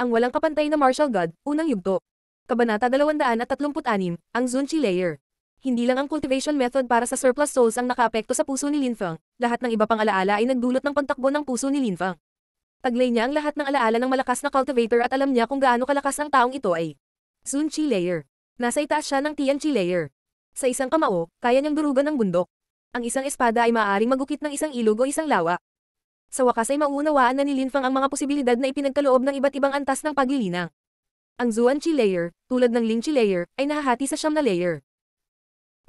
Ang walang kapantay na martial god, unang yugto. Kabanata 236, ang Zunchi layer. Hindi lang ang cultivation method para sa surplus souls ang nakaapekto sa puso ni Linfang, lahat ng iba pang alaala ay nagdulot ng pagtakbo ng puso ni Linfang. Taglay niya ang lahat ng alaala ng malakas na cultivator at alam niya kung gaano kalakas ang taong ito ay Zunchi layer. Nasa itaas siya ng Tianchi layer. Sa isang kamao, kaya niyang durugan ng bundok. Ang isang espada ay maaaring magukit ng isang ilog o isang lawa. Sa wakas ay mauunawaan na ni Linfang ang mga posibilidad na ipinagkaloob ng iba't ibang antas ng paglilinang. Ang Zuan Qi layer, tulad ng Ling Qi layer, ay nahahati sa siyam na layer.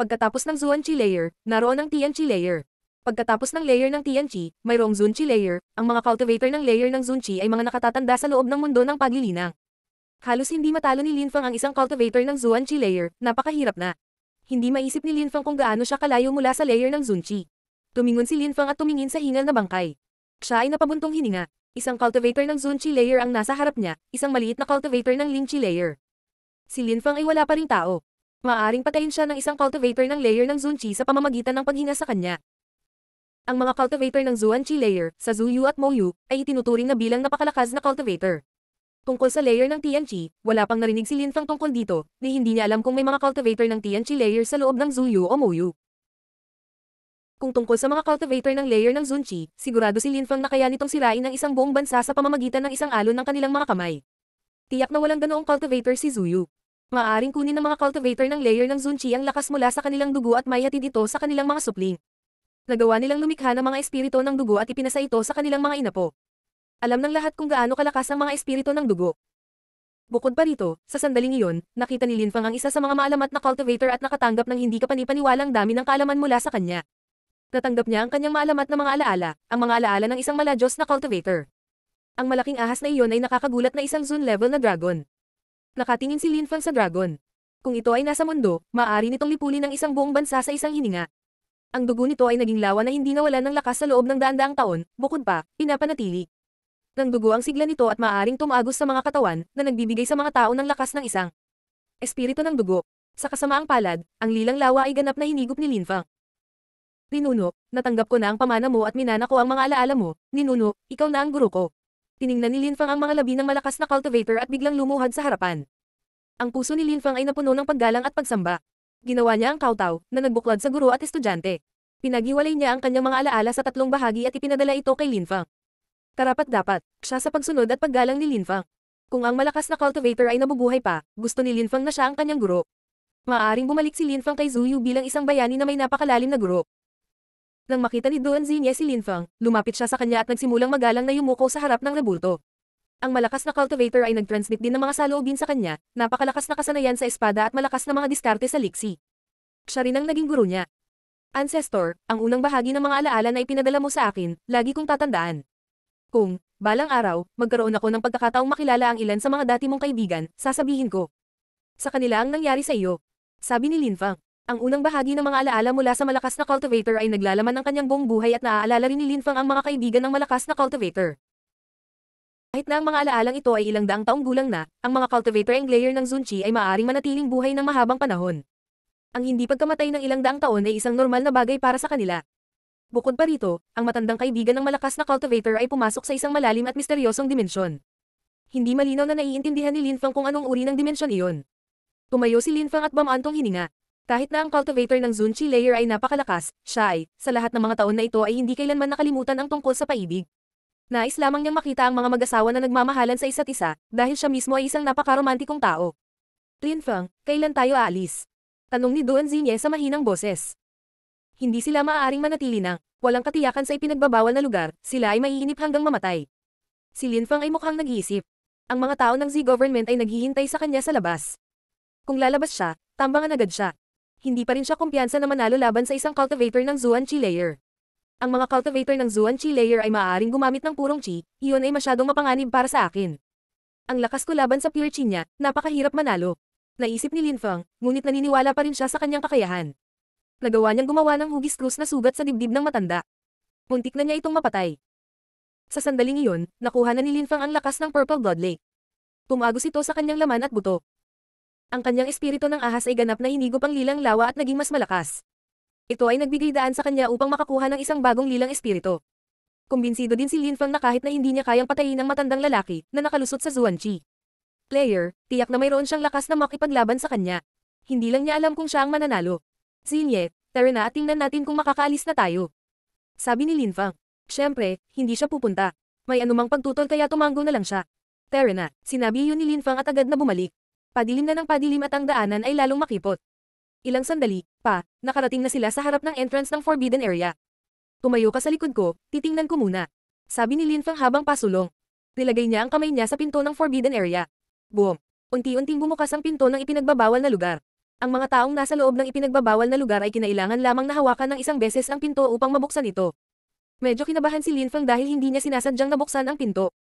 Pagkatapos ng Zuan Qi layer, naroon ang Tian Qi layer. Pagkatapos ng layer ng Tian Qi, mayroong Zun Qi layer, ang mga cultivator ng layer ng Zun Qi ay mga nakatatanda sa loob ng mundo ng paglilinang. Halos hindi matalo ni Linfang ang isang cultivator ng Zuan Qi layer, napakahirap na. Hindi maisip ni Linfang kung gaano siya kalayo mula sa layer ng Zun Qi. Tumingon si Linfang at tumingin sa hingal na bangkay. Siya ay napabuntong hininga. Isang cultivator ng Zunchi layer ang nasa harap niya, isang maliit na cultivator ng Lingchi layer. Si Linfang ay wala pa ring tao. Maaring patayin siya ng isang cultivator ng layer ng Zunchi sa pamamagitan ng paghinga sa kanya. Ang mga cultivator ng Zuanchi layer, sa Zuyu at Moyu, ay itinuturing na bilang napakalakas na cultivator. Tungkol sa layer ng Tianqi, wala pang narinig si Linfang tungkol dito, ni hindi niya alam kung may mga cultivator ng Tianqi layer sa loob ng Zuyu o Moyu. Kung tungkol sa mga cultivator ng layer ng Zunchi, sigurado si Lin Fang na kaya nitong sirain ng isang buong bansa sa pamamagitan ng isang alon ng kanilang mga kamay. Tiyak na walang ganoong cultivator si Zuyu. Maaring kunin ng mga cultivator ng layer ng Zunchi ang lakas mula sa kanilang dugo at may hatid ito sa kanilang mga supling. Nagawa nilang lumikha ng mga espirito ng dugo at ipinasa ito sa kanilang mga inapo. Alam ng lahat kung gaano kalakas ang mga espirito ng dugo. Bukod pa rito, sa sandaling iyon, nakita ni Lin Fang ang isa sa mga maalamat na cultivator at nakatanggap ng hindi kapanipaniwalang dami ng kaalaman mula sa kanya. Natanggap niya ang kanyang maalamat na mga alaala, ang mga alaala ng isang maladyos na cultivator. Ang malaking ahas na iyon ay nakakagulat na isang zone level na dragon. Nakatingin si Linfang sa dragon. Kung ito ay nasa mundo, maaari nitong lipulin ng isang buong bansa sa isang hininga. Ang dugo nito ay naging lawa na hindi nawalan ng lakas sa loob ng daan-daang taon, bukod pa, pinapanatili. Nang dugo ang sigla nito at maaaring tumagos sa mga katawan na nagbibigay sa mga tao ng lakas ng isang espiritu ng dugo. Sa kasamaang palad, ang lilang lawa ay ganap na hinigop ni Linfang. Ninuno, natanggap ko na ang pamana mo at minana ko ang mga alaala mo. Ninuno, ikaw na ang guru ko. Tiningnan ni Linfang ang mga labi ng malakas na cultivator at biglang lumuhad sa harapan. Ang puso ni Linfang ay napuno ng paggalang at pagsamba. Ginawa niya ang kautaw, na nagbuklod sa guro at estudyante. Pinaghiwalay niya ang kanyang mga alaala sa tatlong bahagi at ipinadala ito kay Linfang. Karapat dapat, siya sa pagsunod at paggalang ni Linfang. Kung ang malakas na cultivator ay nabubuhay pa, gusto ni Linfang na siya ang kanyang guro. Maaring bumalik si Linfang kay Zuyu bilang isang bayani na may napakalalim na guro. Nang makita ni Duan Zinye si Lin Fang, lumapit siya sa kanya at nagsimulang magalang na yumuko sa harap ng rebulto. Ang malakas na cultivator ay nagtransmit din ng mga saloobin sa kanya, napakalakas na kasanayan sa espada at malakas na mga diskarte sa liksi. Siya rin ang naging guro niya. Ancestor, ang unang bahagi ng mga alaala na ipinadala mo sa akin, lagi kong tatandaan. Kung, balang araw, magkaroon ako ng pagkakataong makilala ang ilan sa mga dati mong kaibigan, sasabihin ko. Sa kanila ang nangyari sa iyo. Sabi ni Lin Fang. Ang unang bahagi ng mga alaala mula sa malakas na cultivator ay naglalaman ng kanyang buong buhay at naaalala rin ni Lin Fang ang mga kaibigan ng malakas na cultivator. Kahit na ang mga alaalang ito ay ilang daang taong gulang na, ang mga cultivator and layer ng Zunchi ay maaaring manatiling buhay ng mahabang panahon. Ang hindi pagkamatay ng ilang daang taon ay isang normal na bagay para sa kanila. Bukod pa rito, ang matandang kaibigan ng malakas na cultivator ay pumasok sa isang malalim at misteryosong dimensyon. Hindi malinaw na naiintindihan ni Lin Fang kung anong uri ng dimensyon iyon. Tumayo si Lin Fang at bamantong hininga. Kahit na ang cultivator ng Zunchi layer ay napakalakas, siya ay, sa lahat ng mga taon na ito ay hindi kailanman nakalimutan ang tungkol sa paibig. Nais lamang niyang makita ang mga mag-asawa na nagmamahalan sa isa't isa, dahil siya mismo ay isang napakaromantikong tao. Lin Feng, kailan tayo aalis? Tanong ni Duan Zinye sa mahinang boses. Hindi sila maaaring manatili na, walang katiyakan sa ipinagbabawal na lugar, sila ay maiinip hanggang mamatay. Si Lin Feng ay mukhang nag-iisip. Ang mga tao ng Z-Government ay naghihintay sa kanya sa labas. Kung lalabas siya, tambangan agad siya, hindi pa rin siya kumpiyansa na manalo laban sa isang cultivator ng Zuan Chi Layer. Ang mga cultivator ng Zuan Chi Layer ay maaaring gumamit ng purong chi, iyon ay masyadong mapanganib para sa akin. Ang lakas ko laban sa pure chi niya, napakahirap manalo. Naisip ni Lin Feng, ngunit naniniwala pa rin siya sa kanyang kakayahan. Nagawa niyang gumawa ng hugis krus na sugat sa dibdib ng matanda. Muntik na niya itong mapatay. Sa sandaling iyon, nakuha na ni Lin Feng ang lakas ng Purple Blood Lake. Tumagos ito sa kanyang laman at buto ang kanyang espiritu ng ahas ay ganap na hinigop ang lilang lawa at naging mas malakas. Ito ay nagbigay daan sa kanya upang makakuha ng isang bagong lilang espiritu. Kumbinsido din si Lin Fang na kahit na hindi niya kayang patayin ang matandang lalaki na nakalusot sa Zuan Chi. Player, tiyak na mayroon siyang lakas na makipaglaban sa kanya. Hindi lang niya alam kung siya ang mananalo. Sinye, tara na at tingnan natin kung makakaalis na tayo. Sabi ni Lin Fang. Siyempre, hindi siya pupunta. May anumang pagtutol kaya tumanggo na lang siya. Tara na, sinabi yun ni Lin Fang at agad na bumalik. Padilim na ng padilim at ang daanan ay lalong makipot. Ilang sandali, pa, nakarating na sila sa harap ng entrance ng forbidden area. Tumayo ka sa likod ko, titingnan ko muna. Sabi ni Lin Feng habang pasulong. Nilagay niya ang kamay niya sa pinto ng forbidden area. Boom! Unti-unting bumukas ang pinto ng ipinagbabawal na lugar. Ang mga taong nasa loob ng ipinagbabawal na lugar ay kinailangan lamang na hawakan ng isang beses ang pinto upang mabuksan ito. Medyo kinabahan si Lin Feng dahil hindi niya sinasadyang nabuksan ang pinto.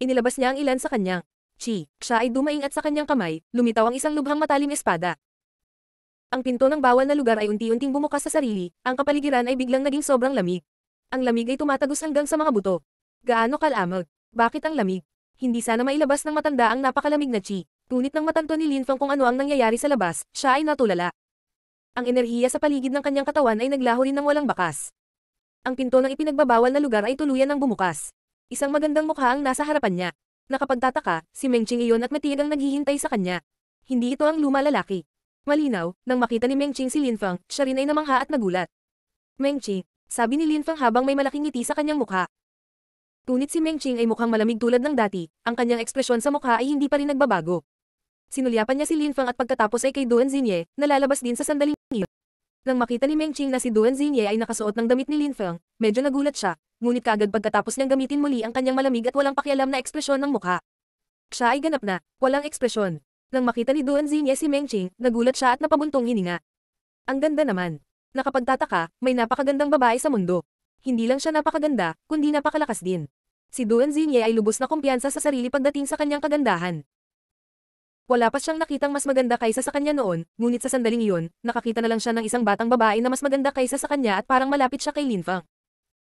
Inilabas niya ang ilan sa kanya. Chi, siya ay dumaingat sa kanyang kamay, lumitaw ang isang lubhang matalim espada. Ang pinto ng bawal na lugar ay unti-unting bumukas sa sarili, ang kapaligiran ay biglang naging sobrang lamig. Ang lamig ay tumatagos hanggang sa mga buto. Gaano kalamag? Bakit ang lamig? Hindi sana mailabas ng matanda ang napakalamig na chi. Ngunit nang matanto ni Lin Linfang kung ano ang nangyayari sa labas, siya ay natulala. Ang enerhiya sa paligid ng kanyang katawan ay naglaho rin ng walang bakas. Ang pinto ng ipinagbabawal na lugar ay tuluyan ng bumukas. Isang magandang mukha ang nasa harapan niya. Nakapagtataka, si Mengqing iyon at Matian naghihintay sa kanya. Hindi ito ang luma lalaki. Malinaw, nang makita ni Mengqing si Lin Linfang, siya rin ay namangha at nagulat. Mengqing, sabi ni Lin Linfang habang may malaking ngiti sa kanyang mukha. Tunit si Mengqing ay mukhang malamig tulad ng dati, ang kanyang ekspresyon sa mukha ay hindi pa rin nagbabago. Sinulyapan niya si Lin Linfang at pagkatapos ay kay Duan Zinye, nalalabas din sa sandaling iyon. Nang makita ni Meng Qing na si Duan Xingye ay nakasuot ng damit ni Lin Feng, medyo nagulat siya, ngunit kagad pagkatapos niyang gamitin muli ang kanyang malamig at walang pakialam na ekspresyon ng mukha. Siya ay ganap na, walang ekspresyon. Nang makita ni Duan Xingye si Meng Qing, nagulat siya at napabuntong hininga. Ang ganda naman. Nakapagtataka, may napakagandang babae sa mundo. Hindi lang siya napakaganda, kundi napakalakas din. Si Duan Xingye ay lubos na kumpiyansa sa sarili pagdating sa kanyang kagandahan. Wala pa siyang nakitang mas maganda kaysa sa kanya noon, ngunit sa sandaling iyon, nakakita na lang siya ng isang batang babae na mas maganda kaysa sa kanya at parang malapit siya kay Lin Fang.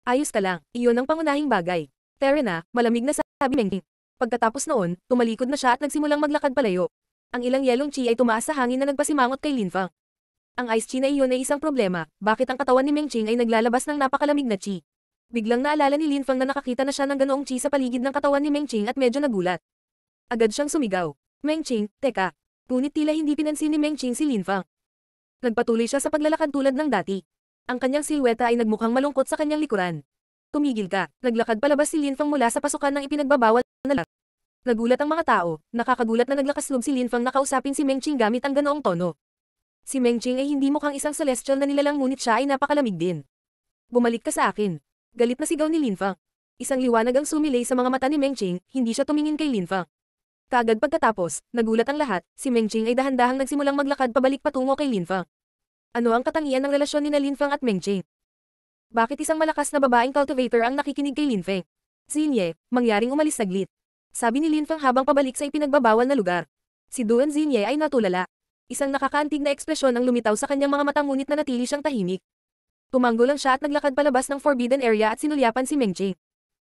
Ayos ka lang, iyon ang pangunahing bagay. Terena, malamig na sabi Mengking. Pagkatapos noon, tumalikod na siya at nagsimulang maglakad palayo. Ang ilang yelong chi ay tumaas sa hangin na nagpasimangot kay Lin Fang. Ang ice chi na iyon ay isang problema, bakit ang katawan ni Mengqing ay naglalabas ng napakalamig na chi? Biglang naalala ni Lin Fang na nakakita na siya ng ganoong chi sa paligid ng katawan ni Mengqing at medyo nagulat. Agad siyang sumigaw. Meng Qing, teka. Ngunit tila hindi pinansin ni Meng Qing si Lin Fang. Nagpatuloy siya sa paglalakad tulad ng dati. Ang kanyang silweta ay nagmukhang malungkot sa kanyang likuran. Tumigil ka, naglakad palabas si Lin Fang mula sa pasukan ng ipinagbabawal na lang. Nagulat ang mga tao, nakakagulat na naglakas loob si Lin Fang na kausapin si Meng Qing gamit ang ganoong tono. Si Meng Qing ay hindi mukhang isang celestial na nilalang ngunit siya ay napakalamig din. Bumalik ka sa akin. Galit na sigaw ni Lin Fang. Isang liwanag ang sumilay sa mga mata ni Meng Qing, hindi siya tumingin kay Lin Fang. Kaagad pagkatapos, nagulat ang lahat, si Meng Qing ay dahan-dahang nagsimulang maglakad pabalik patungo kay Lin Feng. Ano ang katangian ng relasyon ni na Lin Feng at Meng Qing? Bakit isang malakas na babaeng cultivator ang nakikinig kay Lin Feng? Si mangyaring umalis saglit. Sabi ni Lin Feng habang pabalik sa ipinagbabawal na lugar. Si Duan Zinye ay natulala. Isang nakakaantig na ekspresyon ang lumitaw sa kanyang mga mata ngunit na natili siyang tahimik. Tumango lang siya at naglakad palabas ng forbidden area at sinulyapan si Meng Qing.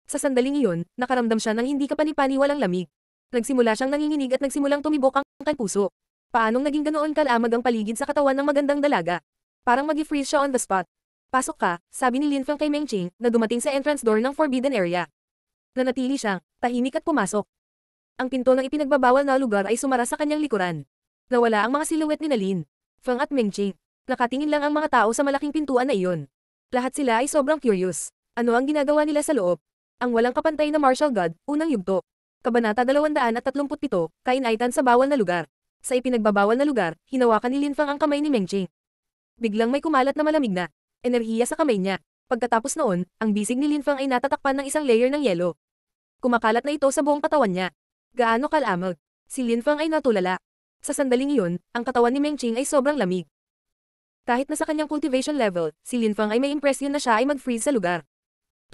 Sa sandaling iyon, nakaramdam siya ng hindi kapanipaniwalang lamig. Nagsimula siyang nanginginig at nagsimulang tumibok ang kan puso. Paanong naging ganoon kalamag ang paligid sa katawan ng magandang dalaga? Parang mag freeze siya on the spot. Pasok ka, sabi ni Lin Feng kay Meng Ching, na dumating sa entrance door ng forbidden area. Nanatili siyang, tahimik at pumasok. Ang pinto ng ipinagbabawal na lugar ay sumara sa kanyang likuran. Nawala ang mga siluwet ni Lin Feng at Meng Ching. Nakatingin lang ang mga tao sa malaking pintuan na iyon. Lahat sila ay sobrang curious. Ano ang ginagawa nila sa loob? Ang walang kapantay na martial god, unang yugto. Kabanata 237, Kainaitan sa bawal na lugar. Sa ipinagbabawal na lugar, hinawakan ni Linfang ang kamay ni Mengqing. Biglang may kumalat na malamig na enerhiya sa kamay niya. Pagkatapos noon, ang bisig ni Linfang ay natatakpan ng isang layer ng yelo. Kumakalat na ito sa buong katawan niya. Gaano kalamag. Si Linfang ay natulala. Sa sandaling iyon, ang katawan ni Mengqing ay sobrang lamig. Kahit na sa kanyang cultivation level, si Linfang ay may impresyon na siya ay mag-freeze sa lugar.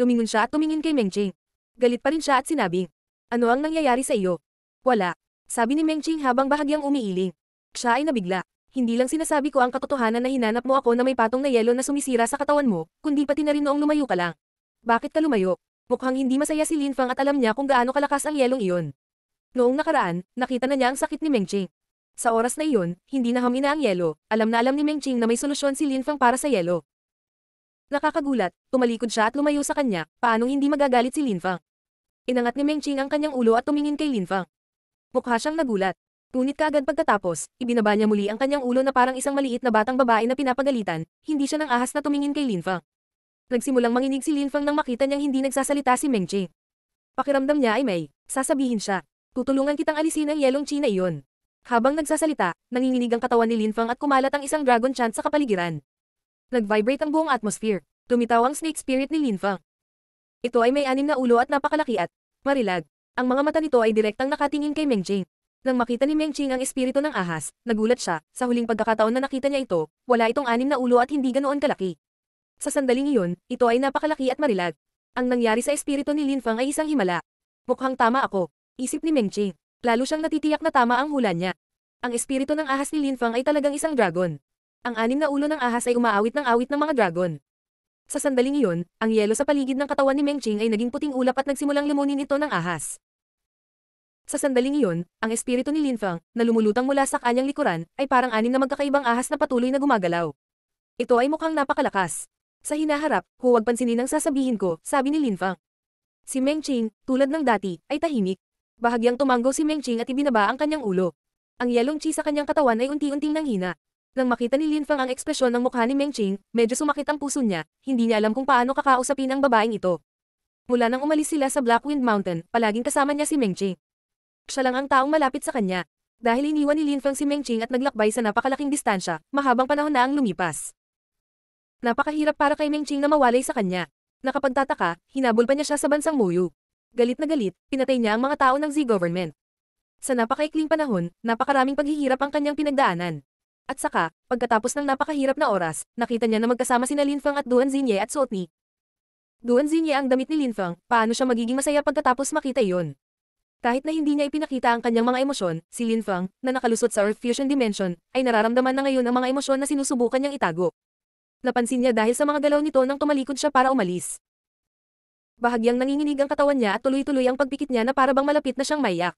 Tumingon siya at tumingin kay Mengqing. Galit pa rin siya at sinabing, ano ang nangyayari sa iyo? Wala. Sabi ni Meng Ching habang bahagyang umiiling. Siya ay nabigla. Hindi lang sinasabi ko ang katotohanan na hinanap mo ako na may patong na yelo na sumisira sa katawan mo, kundi pati na rin noong lumayo ka lang. Bakit ka lumayo? Mukhang hindi masaya si Lin Fang at alam niya kung gaano kalakas ang yelong iyon. Noong nakaraan, nakita na niya ang sakit ni Meng Ching. Sa oras na iyon, hindi na hamina ang yelo, alam na alam ni Meng Ching na may solusyon si Lin Fang para sa yelo. Nakakagulat, tumalikod siya at lumayo sa kanya, paanong hindi magagalit si Lin Fang? Inangat ni Meng Ching ang kanyang ulo at tumingin kay Lin Fang. Mukha siyang nagulat. Ngunit kaagad pagkatapos, ibinaba niya muli ang kanyang ulo na parang isang maliit na batang babae na pinapagalitan, hindi siya nang ahas na tumingin kay Lin Fang. Nagsimulang manginig si Lin Fang nang makita niyang hindi nagsasalita si Meng Ching. Pakiramdam niya ay may, sasabihin siya, tutulungan kitang alisin ang yelong China iyon. Habang nagsasalita, nanginginig ang katawan ni Lin Fang at kumalat ang isang dragon chant sa kapaligiran. Nag-vibrate ang buong atmosphere. Tumitaw ang snake spirit ni Lin Fang. Ito ay may anim na ulo at napakalaki at marilag. Ang mga mata nito ay direktang nakatingin kay Meng Jing. Nang makita ni Meng Qing ang espiritu ng ahas, nagulat siya, sa huling pagkakataon na nakita niya ito, wala itong anim na ulo at hindi ganoon kalaki. Sa sandaling iyon, ito ay napakalaki at marilag. Ang nangyari sa espiritu ni Lin Fang ay isang himala. Mukhang tama ako, isip ni Meng Qing. Lalo siyang natitiyak na tama ang hula niya. Ang espiritu ng ahas ni Lin Fang ay talagang isang dragon. Ang anim na ulo ng ahas ay umaawit ng awit ng mga dragon. Sa sandaling iyon, ang yelo sa paligid ng katawan ni Meng Ching ay naging puting ulap at nagsimulang lumunin ito ng ahas. Sa sandaling iyon, ang espiritu ni Lin Fang, na lumulutang mula sa kanyang likuran, ay parang anim na magkakaibang ahas na patuloy na gumagalaw. Ito ay mukhang napakalakas. Sa hinaharap, huwag pansinin ang sasabihin ko, sabi ni Lin Fang. Si Meng Ching, tulad ng dati, ay tahimik. Bahagyang tumanggo si Meng Ching at ibinaba ang kanyang ulo. Ang yelong chi sa kanyang katawan ay unti-unting nanghina. Nang makita ni Lin Fang ang ekspresyon ng mukha ni Meng Qing, medyo sumakit ang puso niya, hindi niya alam kung paano kakausapin ang babaeng ito. Mula nang umalis sila sa Blackwind Mountain, palaging kasama niya si Meng Qing. Siya lang ang taong malapit sa kanya. Dahil iniwan ni Lin Fang si Meng Qing at naglakbay sa napakalaking distansya, mahabang panahon na ang lumipas. Napakahirap para kay Meng Qing na mawalay sa kanya. Nakapagtataka, hinabol pa niya siya sa bansang Muyu. Galit na galit, pinatay niya ang mga tao ng Z-Government. Sa napakaikling panahon, napakaraming paghihirap ang kanyang pinagdaanan. At saka, pagkatapos ng napakahirap na oras, nakita niya na magkasama sina Linfang at Duan Zinye at suot Duan Zinye ang damit ni Linfang, paano siya magiging masaya pagkatapos makita iyon? Kahit na hindi niya ipinakita ang kanyang mga emosyon, si Linfang, na nakalusot sa Earth Fusion Dimension, ay nararamdaman na ngayon ang mga emosyon na sinusubukan niyang itago. Napansin niya dahil sa mga galaw nito nang tumalikod siya para umalis. Bahagyang nanginginig ang katawan niya at tuloy-tuloy ang pagpikit niya na para bang malapit na siyang maiyak.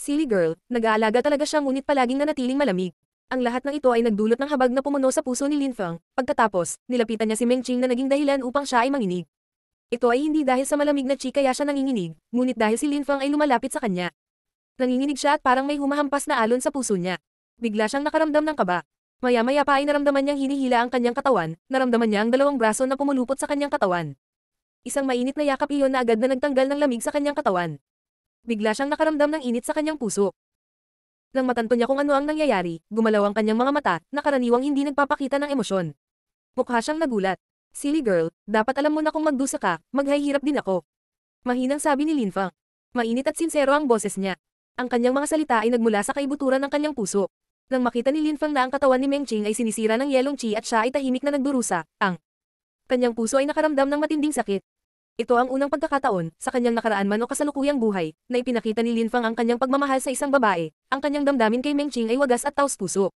Silly girl, nag-aalaga talaga siya ngunit palaging nanatiling malamig. Ang lahat ng ito ay nagdulot ng habag na pumuno sa puso ni Lin Feng. Pagkatapos, nilapitan niya si Meng Qing na naging dahilan upang siya ay manginig. Ito ay hindi dahil sa malamig na chi kaya siya nanginginig, ngunit dahil si Lin Feng ay lumalapit sa kanya. Nanginginig siya at parang may humahampas na alon sa puso niya. Bigla siyang nakaramdam ng kaba. Maya-maya pa ay naramdaman niyang hinihila ang kanyang katawan, naramdaman niya ang dalawang braso na pumulupot sa kanyang katawan. Isang mainit na yakap iyon na agad na nagtanggal ng lamig sa kanyang katawan. Bigla siyang nakaramdam ng init sa kanyang puso. Nang matanto niya kung ano ang nangyayari, gumalaw ang kanyang mga mata, na karaniwang hindi nagpapakita ng emosyon. Mukha siyang nagulat. Silly girl, dapat alam mo na kung magdusa ka, maghahirap din ako. Mahinang sabi ni Linfa. Mainit at sinsero ang boses niya. Ang kanyang mga salita ay nagmula sa kaibuturan ng kanyang puso. Nang makita ni Linfang na ang katawan ni Meng Qing ay sinisira ng yelong chi at siya ay tahimik na nagdurusa, ang kanyang puso ay nakaramdam ng matinding sakit. Ito ang unang pagkakataon, sa kanyang nakaraan man o kasalukuyang buhay, na ipinakita ni Lin Fang ang kanyang pagmamahal sa isang babae, ang kanyang damdamin kay Meng Qing ay wagas at taos puso.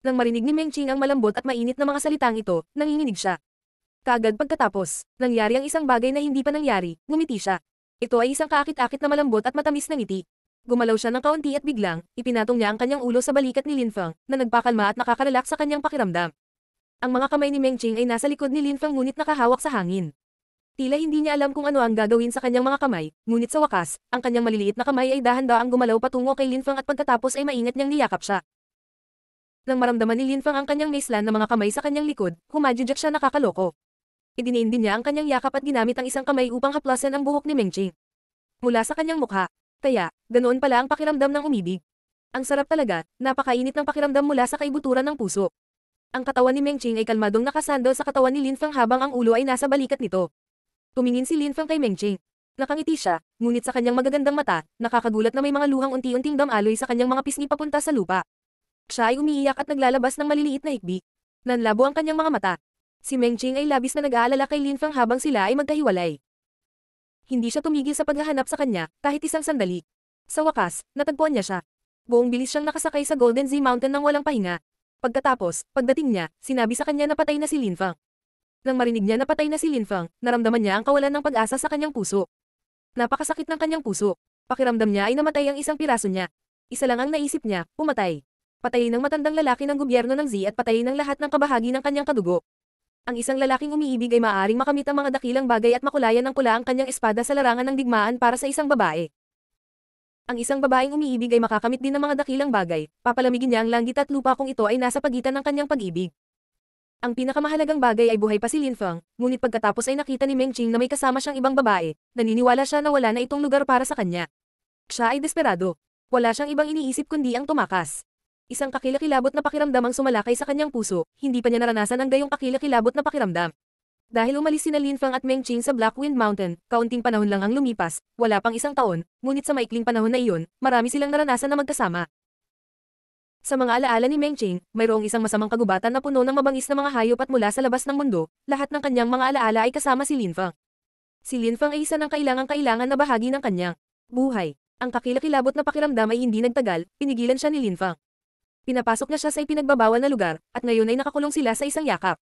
Nang marinig ni Meng Qing ang malambot at mainit na mga salitang ito, nanginginig siya. Kaagad pagkatapos, nangyari ang isang bagay na hindi pa nangyari, ngumiti siya. Ito ay isang kaakit-akit na malambot at matamis na ngiti. Gumalaw siya ng kaunti at biglang, ipinatong niya ang kanyang ulo sa balikat ni Lin Fang, na nagpakalma at nakakarelak sa kanyang pakiramdam. Ang mga kamay ni Meng Qing ay nasa likod ni Lin Fang ngunit nakahawak sa hangin. Tila hindi niya alam kung ano ang gagawin sa kanyang mga kamay, ngunit sa wakas, ang kanyang maliliit na kamay ay dahan-daang gumalaw patungo kay Linfang at pagkatapos ay maingat niyang niyakap siya. Nang maramdaman ni Linfang ang kanyang maislan na mga kamay sa kanyang likod, humadjudyak siya nakakaloko. Idiniin din niya ang kanyang yakap at ginamit ang isang kamay upang haplasan ang buhok ni Mengqing. Mula sa kanyang mukha. Kaya, ganoon pala ang pakiramdam ng umibig. Ang sarap talaga, napakainit ng pakiramdam mula sa kaibuturan ng puso. Ang katawan ni Mengqing ay kalmadong nakasandal sa katawan ni Linfang habang ang ulo ay nasa balikat nito. Tumingin si Lin Feng kay Meng Jing. Nakangiti siya, ngunit sa kanyang magagandang mata, nakakagulat na may mga luhang unti-unting damaloy sa kanyang mga pisngi papunta sa lupa. Siya ay umiiyak at naglalabas ng maliliit na hikbi. Nanlabo ang kanyang mga mata. Si Meng Jing ay labis na nag-aalala kay Lin Feng habang sila ay magkahiwalay. Hindi siya tumigil sa paghahanap sa kanya, kahit isang sandali. Sa wakas, natagpuan niya siya. Buong bilis siyang nakasakay sa Golden Z Mountain nang walang pahinga. Pagkatapos, pagdating niya, sinabi sa kanya na patay na si Lin Feng. Nang marinig niya na patay na si Lin Fang, naramdaman niya ang kawalan ng pag-asa sa kanyang puso. Napakasakit ng kanyang puso. Pakiramdam niya ay namatay ang isang piraso niya. Isa lang ang naisip niya, pumatay. Patayin ng matandang lalaki ng gobyerno ng Z at patayin ng lahat ng kabahagi ng kanyang kadugo. Ang isang lalaking umiibig ay maaaring makamit ang mga dakilang bagay at makulayan ng pula ang kanyang espada sa larangan ng digmaan para sa isang babae. Ang isang babaeng umiibig ay makakamit din ng mga dakilang bagay, papalamigin niya ang langit at lupa kung ito ay nasa pagitan ng kanyang pag-ibig. Ang pinakamahalagang bagay ay buhay pa si Lin Feng, ngunit pagkatapos ay nakita ni Meng Qing na may kasama siyang ibang babae, naniniwala siya na wala na itong lugar para sa kanya. Siya ay desperado. Wala siyang ibang iniisip kundi ang tumakas. Isang kakilakilabot na pakiramdam ang sumalakay sa kanyang puso, hindi pa niya naranasan ang gayong kakilakilabot na pakiramdam. Dahil umalis sina Lin Feng at Meng Qing sa Black Wind Mountain, kaunting panahon lang ang lumipas, wala pang isang taon, ngunit sa maikling panahon na iyon, marami silang naranasan na magkasama. Sa mga alaala ni Meng Qing, mayroong isang masamang kagubatan na puno ng mabangis na mga hayop at mula sa labas ng mundo, lahat ng kanyang mga alaala ay kasama si Lin Feng. Si Lin Feng ay isa ng kailangang-kailangan na bahagi ng kanyang buhay. Ang kakilakilabot na pakiramdam ay hindi nagtagal, pinigilan siya ni Lin Feng. Pinapasok na siya sa ipinagbabawal na lugar, at ngayon ay nakakulong sila sa isang yakap.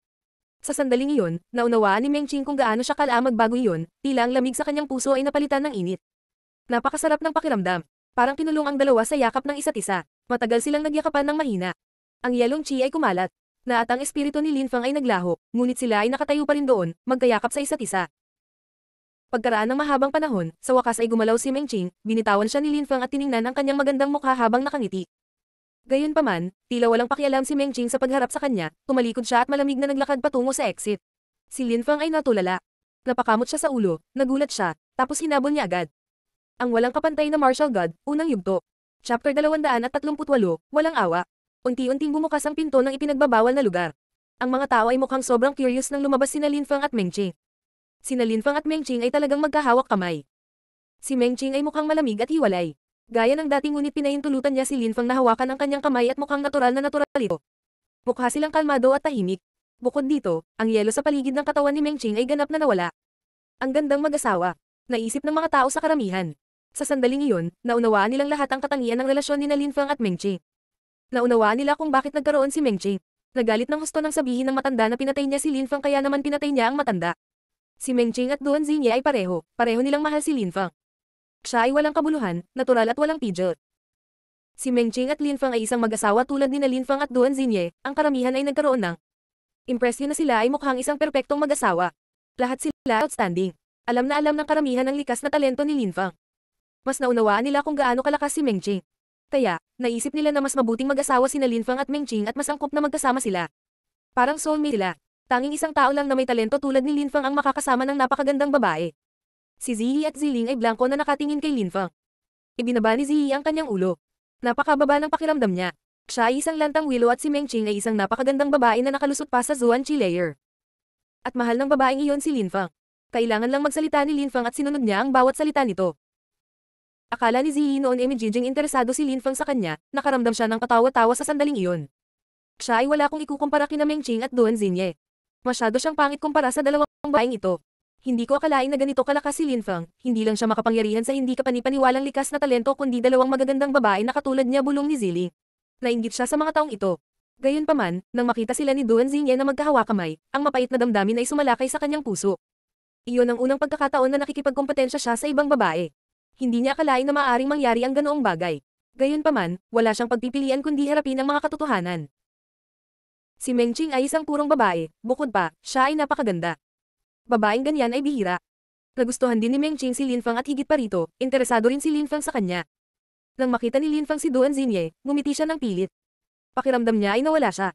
Sa sandaling iyon, naunawaan ni Meng Qing kung gaano siya kalaamag bago iyon, tila ang lamig sa kanyang puso ay napalitan ng init. Napakasarap ng pakiramdam. Parang kinulong ang dalawa sa yakap ng isa't isa. Matagal silang nagyakapan ng mahina. Ang yelong chi ay kumalat. Na at ang espiritu ni Lin Fang ay naglaho, ngunit sila ay nakatayo pa rin doon, magkayakap sa isa't isa. Pagkaraan ng mahabang panahon, sa wakas ay gumalaw si Meng Qing, binitawan siya ni Lin Fang at tiningnan ang kanyang magandang mukha habang nakangiti. Gayunpaman, tila walang pakialam si Meng Qing sa pagharap sa kanya, tumalikod siya at malamig na naglakad patungo sa exit. Si Lin Fang ay natulala. Napakamot siya sa ulo, nagulat siya, tapos hinabol niya agad. Ang walang kapantay na martial god, unang yugto. Chapter 238, Walang Awa. Unti-unting bumukas ang pinto ng ipinagbabawal na lugar. Ang mga tao ay mukhang sobrang curious nang lumabas sina Linfang at Mengqing. Sina Linfang at Mengqing ay talagang magkahawak kamay. Si Mengqing ay mukhang malamig at hiwalay. Gaya ng dating ngunit pinayintulutan niya si Linfang na hawakan ang kanyang kamay at mukhang natural na natural ito. Mukha silang kalmado at tahimik. Bukod dito, ang yelo sa paligid ng katawan ni Mengqing ay ganap na nawala. Ang gandang mag-asawa. Naisip ng mga tao sa karamihan. Sa sandaling iyon, naunawaan nilang lahat ang katangian ng relasyon ni Lin Feng at Meng Chi. Naunawaan nila kung bakit nagkaroon si Meng Chi. Nagalit ng husto nang sabihin ng matanda na pinatay niya si Lin Feng kaya naman pinatay niya ang matanda. Si Meng Ching at Duan Xinye ay pareho, pareho nilang mahal si Lin Feng. Siya ay walang kabuluhan, natural at walang pidgel. Si Meng Ching at Lin Feng ay isang mag-asawa tulad ni na Lin Feng at Duan Xinye, ang karamihan ay nagkaroon ng impresyon na sila ay mukhang isang perpektong mag-asawa. Lahat sila outstanding. Alam na alam ng karamihan ang likas na talento ni Lin Feng mas naunawaan nila kung gaano kalakas si Meng Qing. Kaya, naisip nila na mas mabuting mag-asawa si Nalin Fang at Meng Qing at mas angkop na magkasama sila. Parang soulmate sila. Tanging isang tao lang na may talento tulad ni Lin Fang ang makakasama ng napakagandang babae. Si Ziyi at Ziling ay blanko na nakatingin kay Lin Fang. Ibinaba ni Ziyi ang kanyang ulo. Napakababa ng pakiramdam niya. Siya ay isang lantang willow at si Meng Qing ay isang napakagandang babae na nakalusot pa sa Zuan Chi layer. At mahal ng babaeng iyon si Lin Fang. Kailangan lang magsalita ni Lin Fang at sinunod niya ang bawat salita nito. Akala ni Ziyi noon ay medyijing interesado si Lin Feng sa kanya, nakaramdam siya ng katawa-tawa sa sandaling iyon. Siya ay wala kong ikukumpara kina Meng Ching at Duan Xinye. Masyado siyang pangit kumpara sa dalawang baeng ito. Hindi ko akalain na ganito kalakas si Lin Feng, hindi lang siya makapangyarihan sa hindi kapanipaniwalang likas na talento kundi dalawang magagandang babae na katulad niya bulong ni Zili. Nainggit siya sa mga taong ito. Gayunpaman, nang makita sila ni Duan Xingye na magkahawa kamay, ang mapait na damdamin ay sumalakay sa kanyang puso. Iyon ang unang pagkakataon na nakikipagkompetensya siya sa ibang babae. Hindi niya akalain na maaaring mangyari ang ganoong bagay. Gayunpaman, wala siyang pagpipilian kundi harapin ang mga katotohanan. Si Meng Qing ay isang purong babae, bukod pa, siya ay napakaganda. Babaeng ganyan ay bihira. Nagustuhan din ni Meng Qing si Lin Fang at higit pa rito, interesado rin si Lin Fang sa kanya. Nang makita ni Lin Fang si Duan Xinye, ngumiti siya ng pilit. Pakiramdam niya ay nawala siya.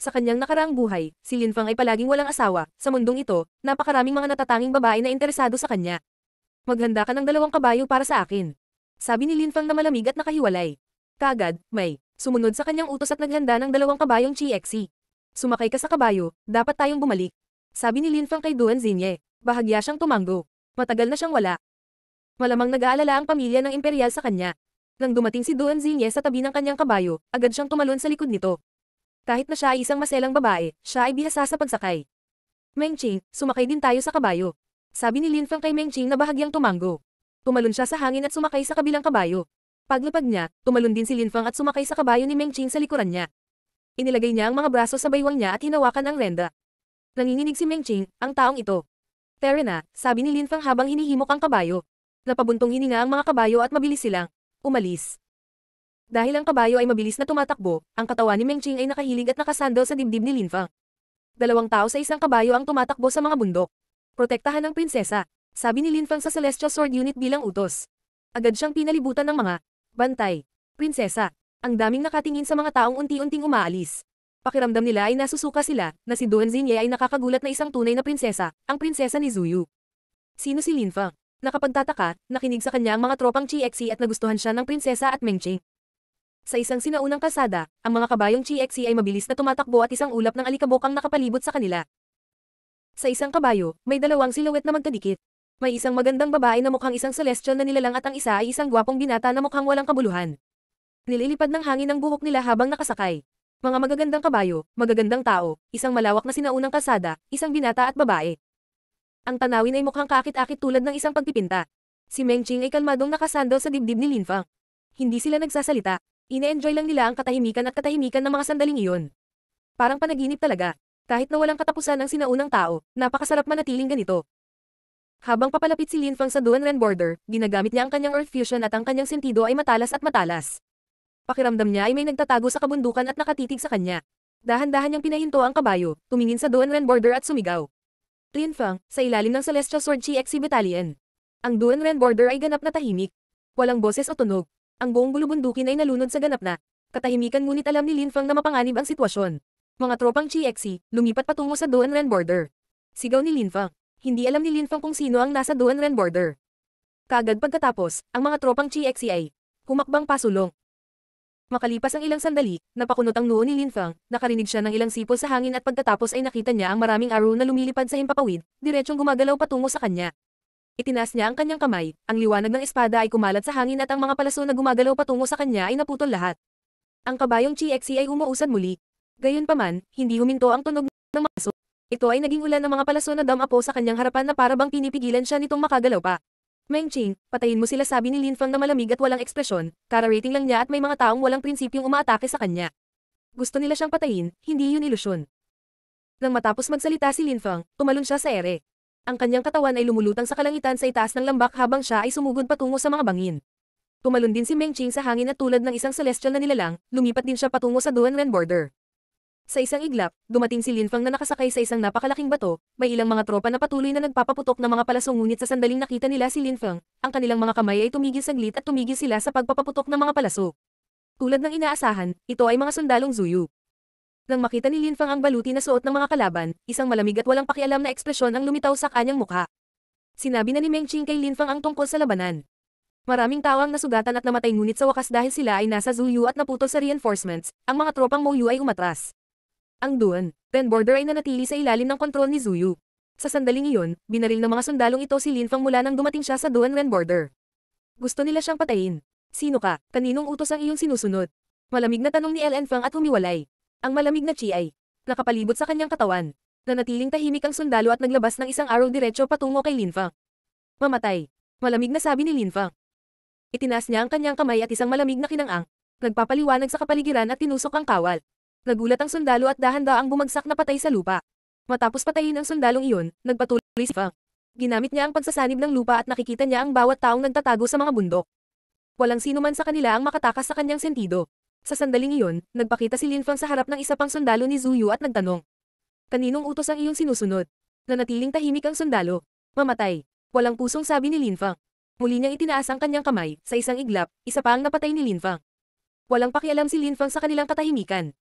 Sa kanyang nakaraang buhay, si Lin Fang ay palaging walang asawa, sa mundong ito, napakaraming mga natatanging babae na interesado sa kanya. Maghanda ka ng dalawang kabayo para sa akin. Sabi ni Linfang na malamig at nakahiwalay. Kagad, may. Sumunod sa kanyang utos at naghanda ng dalawang kabayong GXC. Sumakay ka sa kabayo, dapat tayong bumalik. Sabi ni Linfang kay Duan Zinye. Bahagya siyang tumanggo. Matagal na siyang wala. Malamang nag-aalala ang pamilya ng imperial sa kanya. Nang dumating si Duan Zinye sa tabi ng kanyang kabayo, agad siyang tumalon sa likod nito. Kahit na siya ay isang maselang babae, siya ay bihasa sa pagsakay. Meng Ching, sumakay din tayo sa kabayo sabi ni Lin Fang kay Meng Qing na bahagyang tumango. Tumalon siya sa hangin at sumakay sa kabilang kabayo. Paglapag niya, tumalon din si Lin Fang at sumakay sa kabayo ni Meng Qing sa likuran niya. Inilagay niya ang mga braso sa baywang niya at hinawakan ang renda. Nanginginig si Meng Qing, ang taong ito. na, sabi ni Lin Fang habang hinihimok ang kabayo. Napabuntong hininga ang mga kabayo at mabilis silang umalis. Dahil ang kabayo ay mabilis na tumatakbo, ang katawan ni Meng Qing ay nakahilig at nakasandal sa dibdib ni Lin Fang. Dalawang tao sa isang kabayo ang tumatakbo sa mga bundok. Protektahan ang prinsesa, sabi ni Lin Feng sa Celestial Sword Unit bilang utos. Agad siyang pinalibutan ng mga bantay. Prinsesa, ang daming nakatingin sa mga taong unti-unting umaalis. Pakiramdam nila ay nasusuka sila, na si Duan Xinye ay nakakagulat na isang tunay na prinsesa, ang prinsesa ni Zuyu. Sino si Lin Feng? Nakapagtataka, nakinig sa kanya ang mga tropang chi e at nagustuhan siya ng prinsesa at Mengqing. Sa isang sinaunang kasada, ang mga kabayong chi e ay mabilis na tumatakbo at isang ulap ng alikabok ang nakapalibot sa kanila. Sa isang kabayo, may dalawang silhouette na magkadikit. May isang magandang babae na mukhang isang celestial na nilalang at ang isa ay isang gwapong binata na mukhang walang kabuluhan. Nililipad ng hangin ang buhok nila habang nakasakay. Mga magagandang kabayo, magagandang tao, isang malawak na sinaunang kalsada, isang binata at babae. Ang tanawin ay mukhang kakit-akit tulad ng isang pagpipinta. Si Meng Qing ay kalmadong nakasandal sa dibdib ni Lin Fang. Hindi sila nagsasalita. Ine-enjoy lang nila ang katahimikan at katahimikan ng mga sandaling iyon. Parang panaginip talaga. Kahit na walang katapusan ang sinaunang tao, napakasarap manatiling ganito. Habang papalapit si Lin Fang sa Duan Ren border, ginagamit niya ang kanyang Earth Fusion at ang kanyang sentido ay matalas at matalas. Pakiramdam niya ay may nagtatago sa kabundukan at nakatitig sa kanya. Dahan-dahan niyang pinahinto ang kabayo, tumingin sa Duan Ren border at sumigaw. Lin Fang, sa ilalim ng Celestial Sword GX Battalion. Ang Duan Ren border ay ganap na tahimik. Walang boses o tunog. Ang buong bulubundukin ay nalunod sa ganap na katahimikan ngunit alam ni Lin Fang na mapanganib ang sitwasyon. Mga tropang GXC, e, lumipat patungo sa Doan Ren border. Sigaw ni Linfang. Hindi alam ni Linfang kung sino ang nasa Doan Ren border. Kagad pagkatapos, ang mga tropang GXC e ay humakbang pasulong. Makalipas ang ilang sandali, napakunot ang noo ni Linfang, nakarinig siya ng ilang sipol sa hangin at pagkatapos ay nakita niya ang maraming araw na lumilipad sa himpapawid, diretsong gumagalaw patungo sa kanya. Itinaas niya ang kanyang kamay, ang liwanag ng espada ay kumalat sa hangin at ang mga palaso na gumagalaw patungo sa kanya ay naputol lahat. Ang kabayong GXC e ay umuusan muli, Gayunpaman, hindi huminto ang tunog ng mga Ito ay naging ulan ng mga palaso na damapo sa kanyang harapan na para bang pinipigilan siya nitong makagalaw pa. Meng Qing, patayin mo sila sabi ni Lin Fang na malamig at walang ekspresyon, kararating lang niya at may mga taong walang prinsipyong umaatake sa kanya. Gusto nila siyang patayin, hindi yun ilusyon. Nang matapos magsalita si Lin Fang, tumalon siya sa ere. Ang kanyang katawan ay lumulutang sa kalangitan sa itaas ng lambak habang siya ay sumugod patungo sa mga bangin. Tumalon din si Meng Qing sa hangin at tulad ng isang celestial na nilalang, lumipat din siya patungo sa Duan Ren border. Sa isang iglap, dumating si Linfang na nakasakay sa isang napakalaking bato, may ilang mga tropa na patuloy na nagpapaputok ng mga palasong ngunit sa sandaling nakita nila si Linfang, ang kanilang mga kamay ay tumigil saglit at tumigil sila sa pagpapaputok ng mga palaso. Tulad ng inaasahan, ito ay mga sundalong Zuyu. Nang makita ni Linfang ang baluti na suot ng mga kalaban, isang malamig at walang pakialam na ekspresyon ang lumitaw sa kanyang mukha. Sinabi na ni Meng Qing kay Linfang ang tungkol sa labanan. Maraming tao ang nasugatan at namatay ngunit sa wakas dahil sila ay nasa Zuyu at naputol sa reinforcements, ang mga tropang Mouyu ay umatras. Ang Duan, Ten Border ay nanatili sa ilalim ng kontrol ni Zuyu. Sa sandaling iyon, binaril ng mga sundalong ito si Lin Fang mula nang dumating siya sa Duan Ren Border. Gusto nila siyang patayin. Sino ka? Kaninong utos ang iyong sinusunod? Malamig na tanong ni LN Fang at humiwalay. Ang malamig na chi ay nakapalibot sa kanyang katawan. Nanatiling tahimik ang sundalo at naglabas ng isang arrow diretso patungo kay Lin Fang. Mamatay. Malamig na sabi ni Lin Fang. Itinaas niya ang kanyang kamay at isang malamig na kinangang. Nagpapaliwanag sa kapaligiran at tinusok ang kawal. Nagulat ang sundalo at dahan-daang bumagsak na patay sa lupa. Matapos patayin ang sundalong iyon, nagpatuloy si Fang. Ginamit niya ang pagsasanib ng lupa at nakikita niya ang bawat taong nagtatago sa mga bundok. Walang sino man sa kanila ang makatakas sa kanyang sentido. Sa sandaling iyon, nagpakita si Lin Fang sa harap ng isa pang sundalo ni Zuyu at nagtanong. Kaninong utos ang iyong sinusunod? Nanatiling tahimik ang sundalo. Mamatay. Walang pusong sabi ni Lin Fang. Muli niyang itinaas ang kanyang kamay, sa isang iglap, isa pa ang napatay ni Lin Fang. Walang pakialam si Lin Fang sa kanilang katahimikan.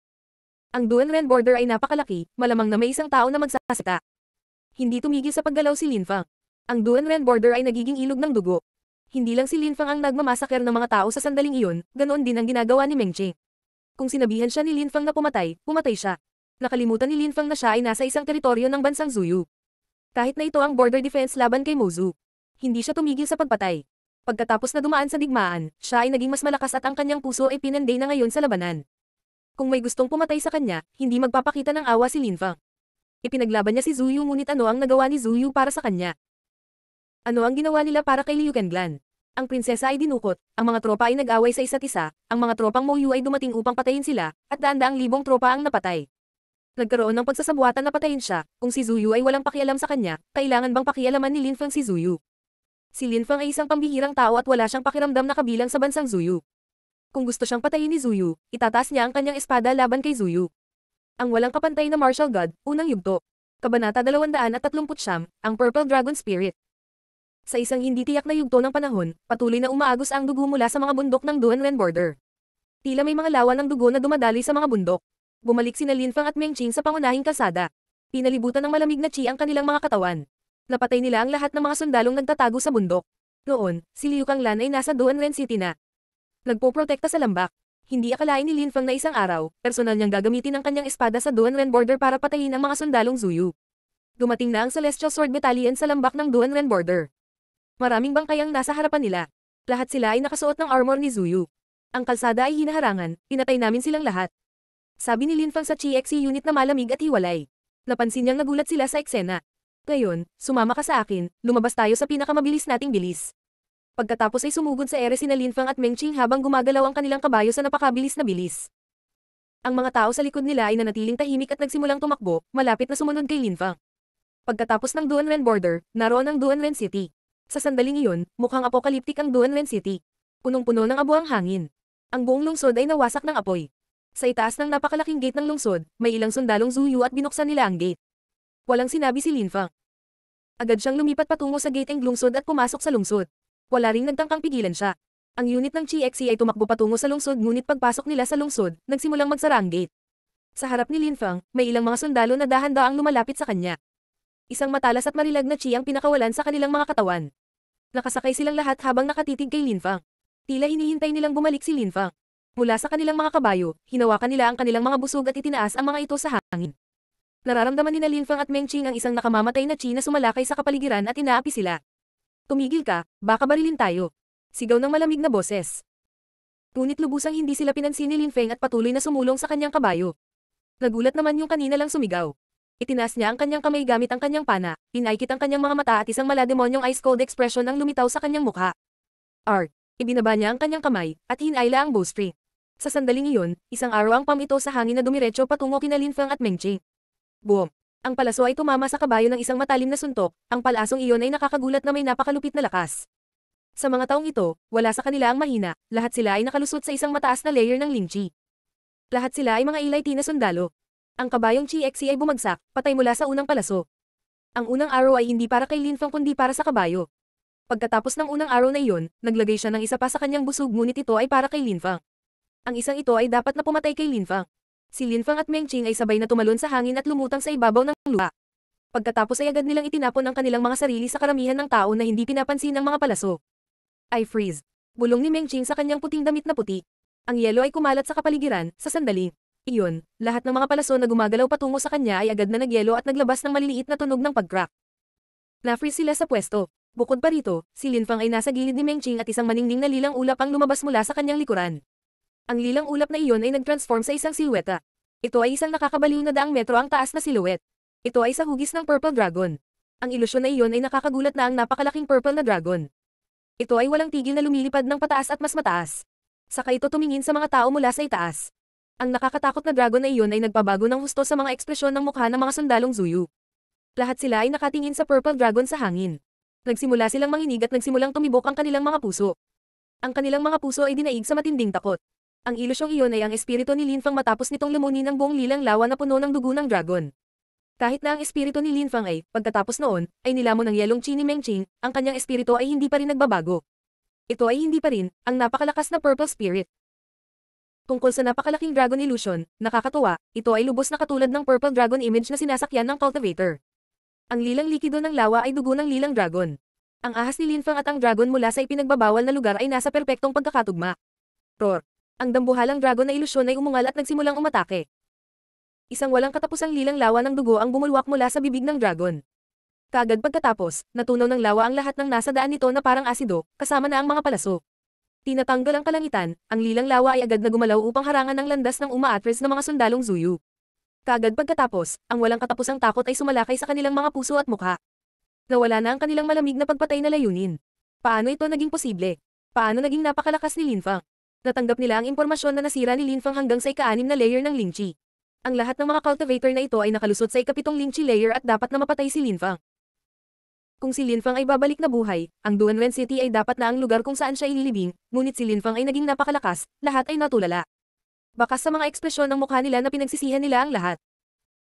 Ang Duenren border ay napakalaki, malamang na may isang tao na magsasakta. Hindi tumigil sa paggalaw si Linfang. Ang Duenren border ay nagiging ilog ng dugo. Hindi lang si Linfang ang nagmamasaker ng mga tao sa sandaling iyon, ganoon din ang ginagawa ni Mengqing. Kung sinabihan siya ni Linfang na pumatay, pumatay siya. Nakalimutan ni Linfang na siya ay nasa isang teritoryo ng bansang Zuyu. Kahit na ito ang border defense laban kay Mozu. Hindi siya tumigil sa pagpatay. Pagkatapos na dumaan sa digmaan, siya ay naging mas malakas at ang kanyang puso ay pinanday na ngayon sa labanan. Kung may gustong pumatay sa kanya, hindi magpapakita ng awa si Lin Linfang. Ipinaglaban niya si Zuyu ngunit ano ang nagawa ni Zuyu para sa kanya? Ano ang ginawa nila para kay Liu Kanglan? Ang prinsesa ay dinukot, ang mga tropa ay nag-away sa isa't isa, ang mga tropang Mo Yu ay dumating upang patayin sila, at daan-daang libong tropa ang napatay. Nagkaroon ng pagsasabuatan na patayin siya, kung si Zuyu ay walang pakialam sa kanya, kailangan bang pakialaman ni Lin Linfang si Zuyu? Si Lin Linfang ay isang pambihirang tao at wala siyang pakiramdam na kabilang sa bansang Zuyu. Kung gusto siyang patayin ni Zuyu, itataas niya ang kanyang espada laban kay Zuyu. Ang walang kapantay na martial god, unang yugto. Kabanata 239, ang Purple Dragon Spirit. Sa isang hindi tiyak na yugto ng panahon, patuloy na umaagos ang dugo mula sa mga bundok ng Duanren Border. Tila may mga lawa ng dugo na dumadali sa mga bundok. Bumalik sina Linfang at Mengqing sa pangunahing kalsada. Pinalibutan ng malamig na chi ang kanilang mga katawan. Napatay nila ang lahat ng mga sundalong nagtatago sa bundok. Noon, si Liu Kanglan ay nasa Duanren City na. Nagpoprotekta sa lambak. Hindi akalain ni Lin Fang na isang araw, personal niyang gagamitin ang kanyang espada sa Duanren Border para patayin ang mga sundalong Zuyu. Dumating na ang Celestial Sword Battalion sa lambak ng Duanren Border. Maraming bangkayang nasa harapan nila. Lahat sila ay nakasuot ng armor ni Zuyu. Ang kalsada ay hinaharangan, pinatay namin silang lahat. Sabi ni Lin Fang sa GXC unit na malamig at hiwalay. Napansin niyang nagulat sila sa eksena. Ngayon, sumama ka sa akin, lumabas tayo sa pinakamabilis nating bilis pagkatapos ay sumugod sa ere sina Linfang at Meng Qing habang gumagalaw ang kanilang kabayo sa napakabilis na bilis. Ang mga tao sa likod nila ay nanatiling tahimik at nagsimulang tumakbo, malapit na sumunod kay Linfang. Pagkatapos ng Duanren border, naroon ang Duanren City. Sa sandaling iyon, mukhang apokaliptik ang Duanren City. Punong-puno ng abo ang hangin. Ang buong lungsod ay nawasak ng apoy. Sa itaas ng napakalaking gate ng lungsod, may ilang sundalong zuyu at binuksan nila ang gate. Walang sinabi si Linfang. Agad siyang lumipat patungo sa gate ng lungsod at pumasok sa lungsod. Wala ring nagtangkang pigilan siya. Ang unit ng GXC e ay tumakbo patungo sa lungsod ngunit pagpasok nila sa lungsod, nagsimulang magsara ang gate. Sa harap ni Lin Fang, may ilang mga sundalo na dahan-daang lumalapit sa kanya. Isang matalas at marilag na chi ang pinakawalan sa kanilang mga katawan. Nakasakay silang lahat habang nakatitig kay Lin Fang. Tila hinihintay nilang bumalik si Lin Fang. Mula sa kanilang mga kabayo, hinawakan nila ang kanilang mga busog at itinaas ang mga ito sa hangin. Nararamdaman ni na Lin Fang at Meng Qing ang isang nakamamatay na chi na sumalakay sa kapaligiran at inaapi sila. Tumigil ka, baka barilin tayo. Sigaw ng malamig na boses. Ngunit lubusang hindi sila pinansin ni Lin Feng at patuloy na sumulong sa kanyang kabayo. Nagulat naman yung kanina lang sumigaw. Itinaas niya ang kanyang kamay gamit ang kanyang pana, pinaikit ang kanyang mga mata at isang malademonyong ice cold expression ang lumitaw sa kanyang mukha. Art. Ibinaba niya ang kanyang kamay, at hinayla ang bowstring. Sa sandaling iyon, isang araw ang pam ito sa hangin na dumiretso patungo kina Lin Feng at Meng Qing. Boom! Ang palaso ay tumama sa kabayo ng isang matalim na suntok, ang palasong iyon ay nakakagulat na may napakalupit na lakas. Sa mga taong ito, wala sa kanila ang mahina, lahat sila ay nakalusot sa isang mataas na layer ng lingchi. Lahat sila ay mga ilayti na sundalo. Ang kabayong Chi-Exi ay bumagsak, patay mula sa unang palaso. Ang unang araw ay hindi para kay Linfang kundi para sa kabayo. Pagkatapos ng unang araw na iyon, naglagay siya ng isa pa sa kanyang busog ngunit ito ay para kay Linfang. Ang isang ito ay dapat na pumatay kay Linfang. Si Linfang at Mengqing ay sabay na tumalon sa hangin at lumutang sa ibabaw ng lupa. Pagkatapos ay agad nilang itinapon ang kanilang mga sarili sa karamihan ng tao na hindi pinapansin ng mga palaso. I freeze. Bulong ni Mengqing sa kanyang puting damit na puti. Ang yelo ay kumalat sa kapaligiran, sa sandali. Iyon, lahat ng mga palaso na gumagalaw patungo sa kanya ay agad na nagyelo at naglabas ng maliliit na tunog ng pagkrak. Na-freeze sila sa pwesto. Bukod pa rito, si Linfang ay nasa gilid ni Mengqing at isang maningning na lilang ulap ang lumabas mula sa kanyang likuran. Ang lilang ulap na iyon ay nagtransform sa isang silueta. Ito ay isang nakakabaliw na daang metro ang taas na siluet. Ito ay sa hugis ng Purple Dragon. Ang ilusyon na iyon ay nakakagulat na ang napakalaking purple na dragon. Ito ay walang tigil na lumilipad ng pataas at mas mataas. Saka ito tumingin sa mga tao mula sa itaas. Ang nakakatakot na dragon na iyon ay nagpabago ng husto sa mga ekspresyon ng mukha ng mga sundalong Zuyu. Lahat sila ay nakatingin sa purple dragon sa hangin. Nagsimula silang manginig at nagsimulang tumibok ang kanilang mga puso. Ang kanilang mga puso ay dinaig sa matinding takot. Ang ilusyong iyon ay ang espiritu ni Linfang matapos nitong lamunin ang buong lilang lawa na puno ng dugo ng dragon. Kahit na ang espiritu ni Linfang ay, pagkatapos noon, ay nilamon ng yelong Chini Mengqing, ang kanyang espiritu ay hindi pa rin nagbabago. Ito ay hindi pa rin, ang napakalakas na purple spirit. Tungkol sa napakalaking dragon illusion, nakakatuwa, ito ay lubos na katulad ng purple dragon image na sinasakyan ng cultivator. Ang lilang likido ng lawa ay dugo ng lilang dragon. Ang ahas ni Linfang at ang dragon mula sa ipinagbabawal na lugar ay nasa perpektong pagkakatugma. Roar ang dambuhalang dragon na ilusyon ay umungal at nagsimulang umatake. Isang walang katapusang lilang lawa ng dugo ang bumulwak mula sa bibig ng dragon. Kagad pagkatapos, natunaw ng lawa ang lahat ng nasa daan nito na parang asido, kasama na ang mga palaso. Tinatanggal ang kalangitan, ang lilang lawa ay agad na gumalaw upang harangan ng landas ng umaatres ng mga sundalong zuyu. Kagad pagkatapos, ang walang katapusang takot ay sumalakay sa kanilang mga puso at mukha. Nawala na ang kanilang malamig na pagpatay na layunin. Paano ito naging posible? Paano naging napakalakas ni Linfang? Natanggap nila ang impormasyon na nasira ni Lin Fang hanggang sa ika-anim na layer ng Lingchi. Ang lahat ng mga cultivator na ito ay nakalusot sa ikapitong Lingchi layer at dapat na mapatay si Lin Fang. Kung si Lin Fang ay babalik na buhay, ang Duanwen City ay dapat na ang lugar kung saan siya ililibing, ngunit si Lin Fang ay naging napakalakas, lahat ay natulala. Baka sa mga ekspresyon ng mukha nila na pinagsisihan nila ang lahat.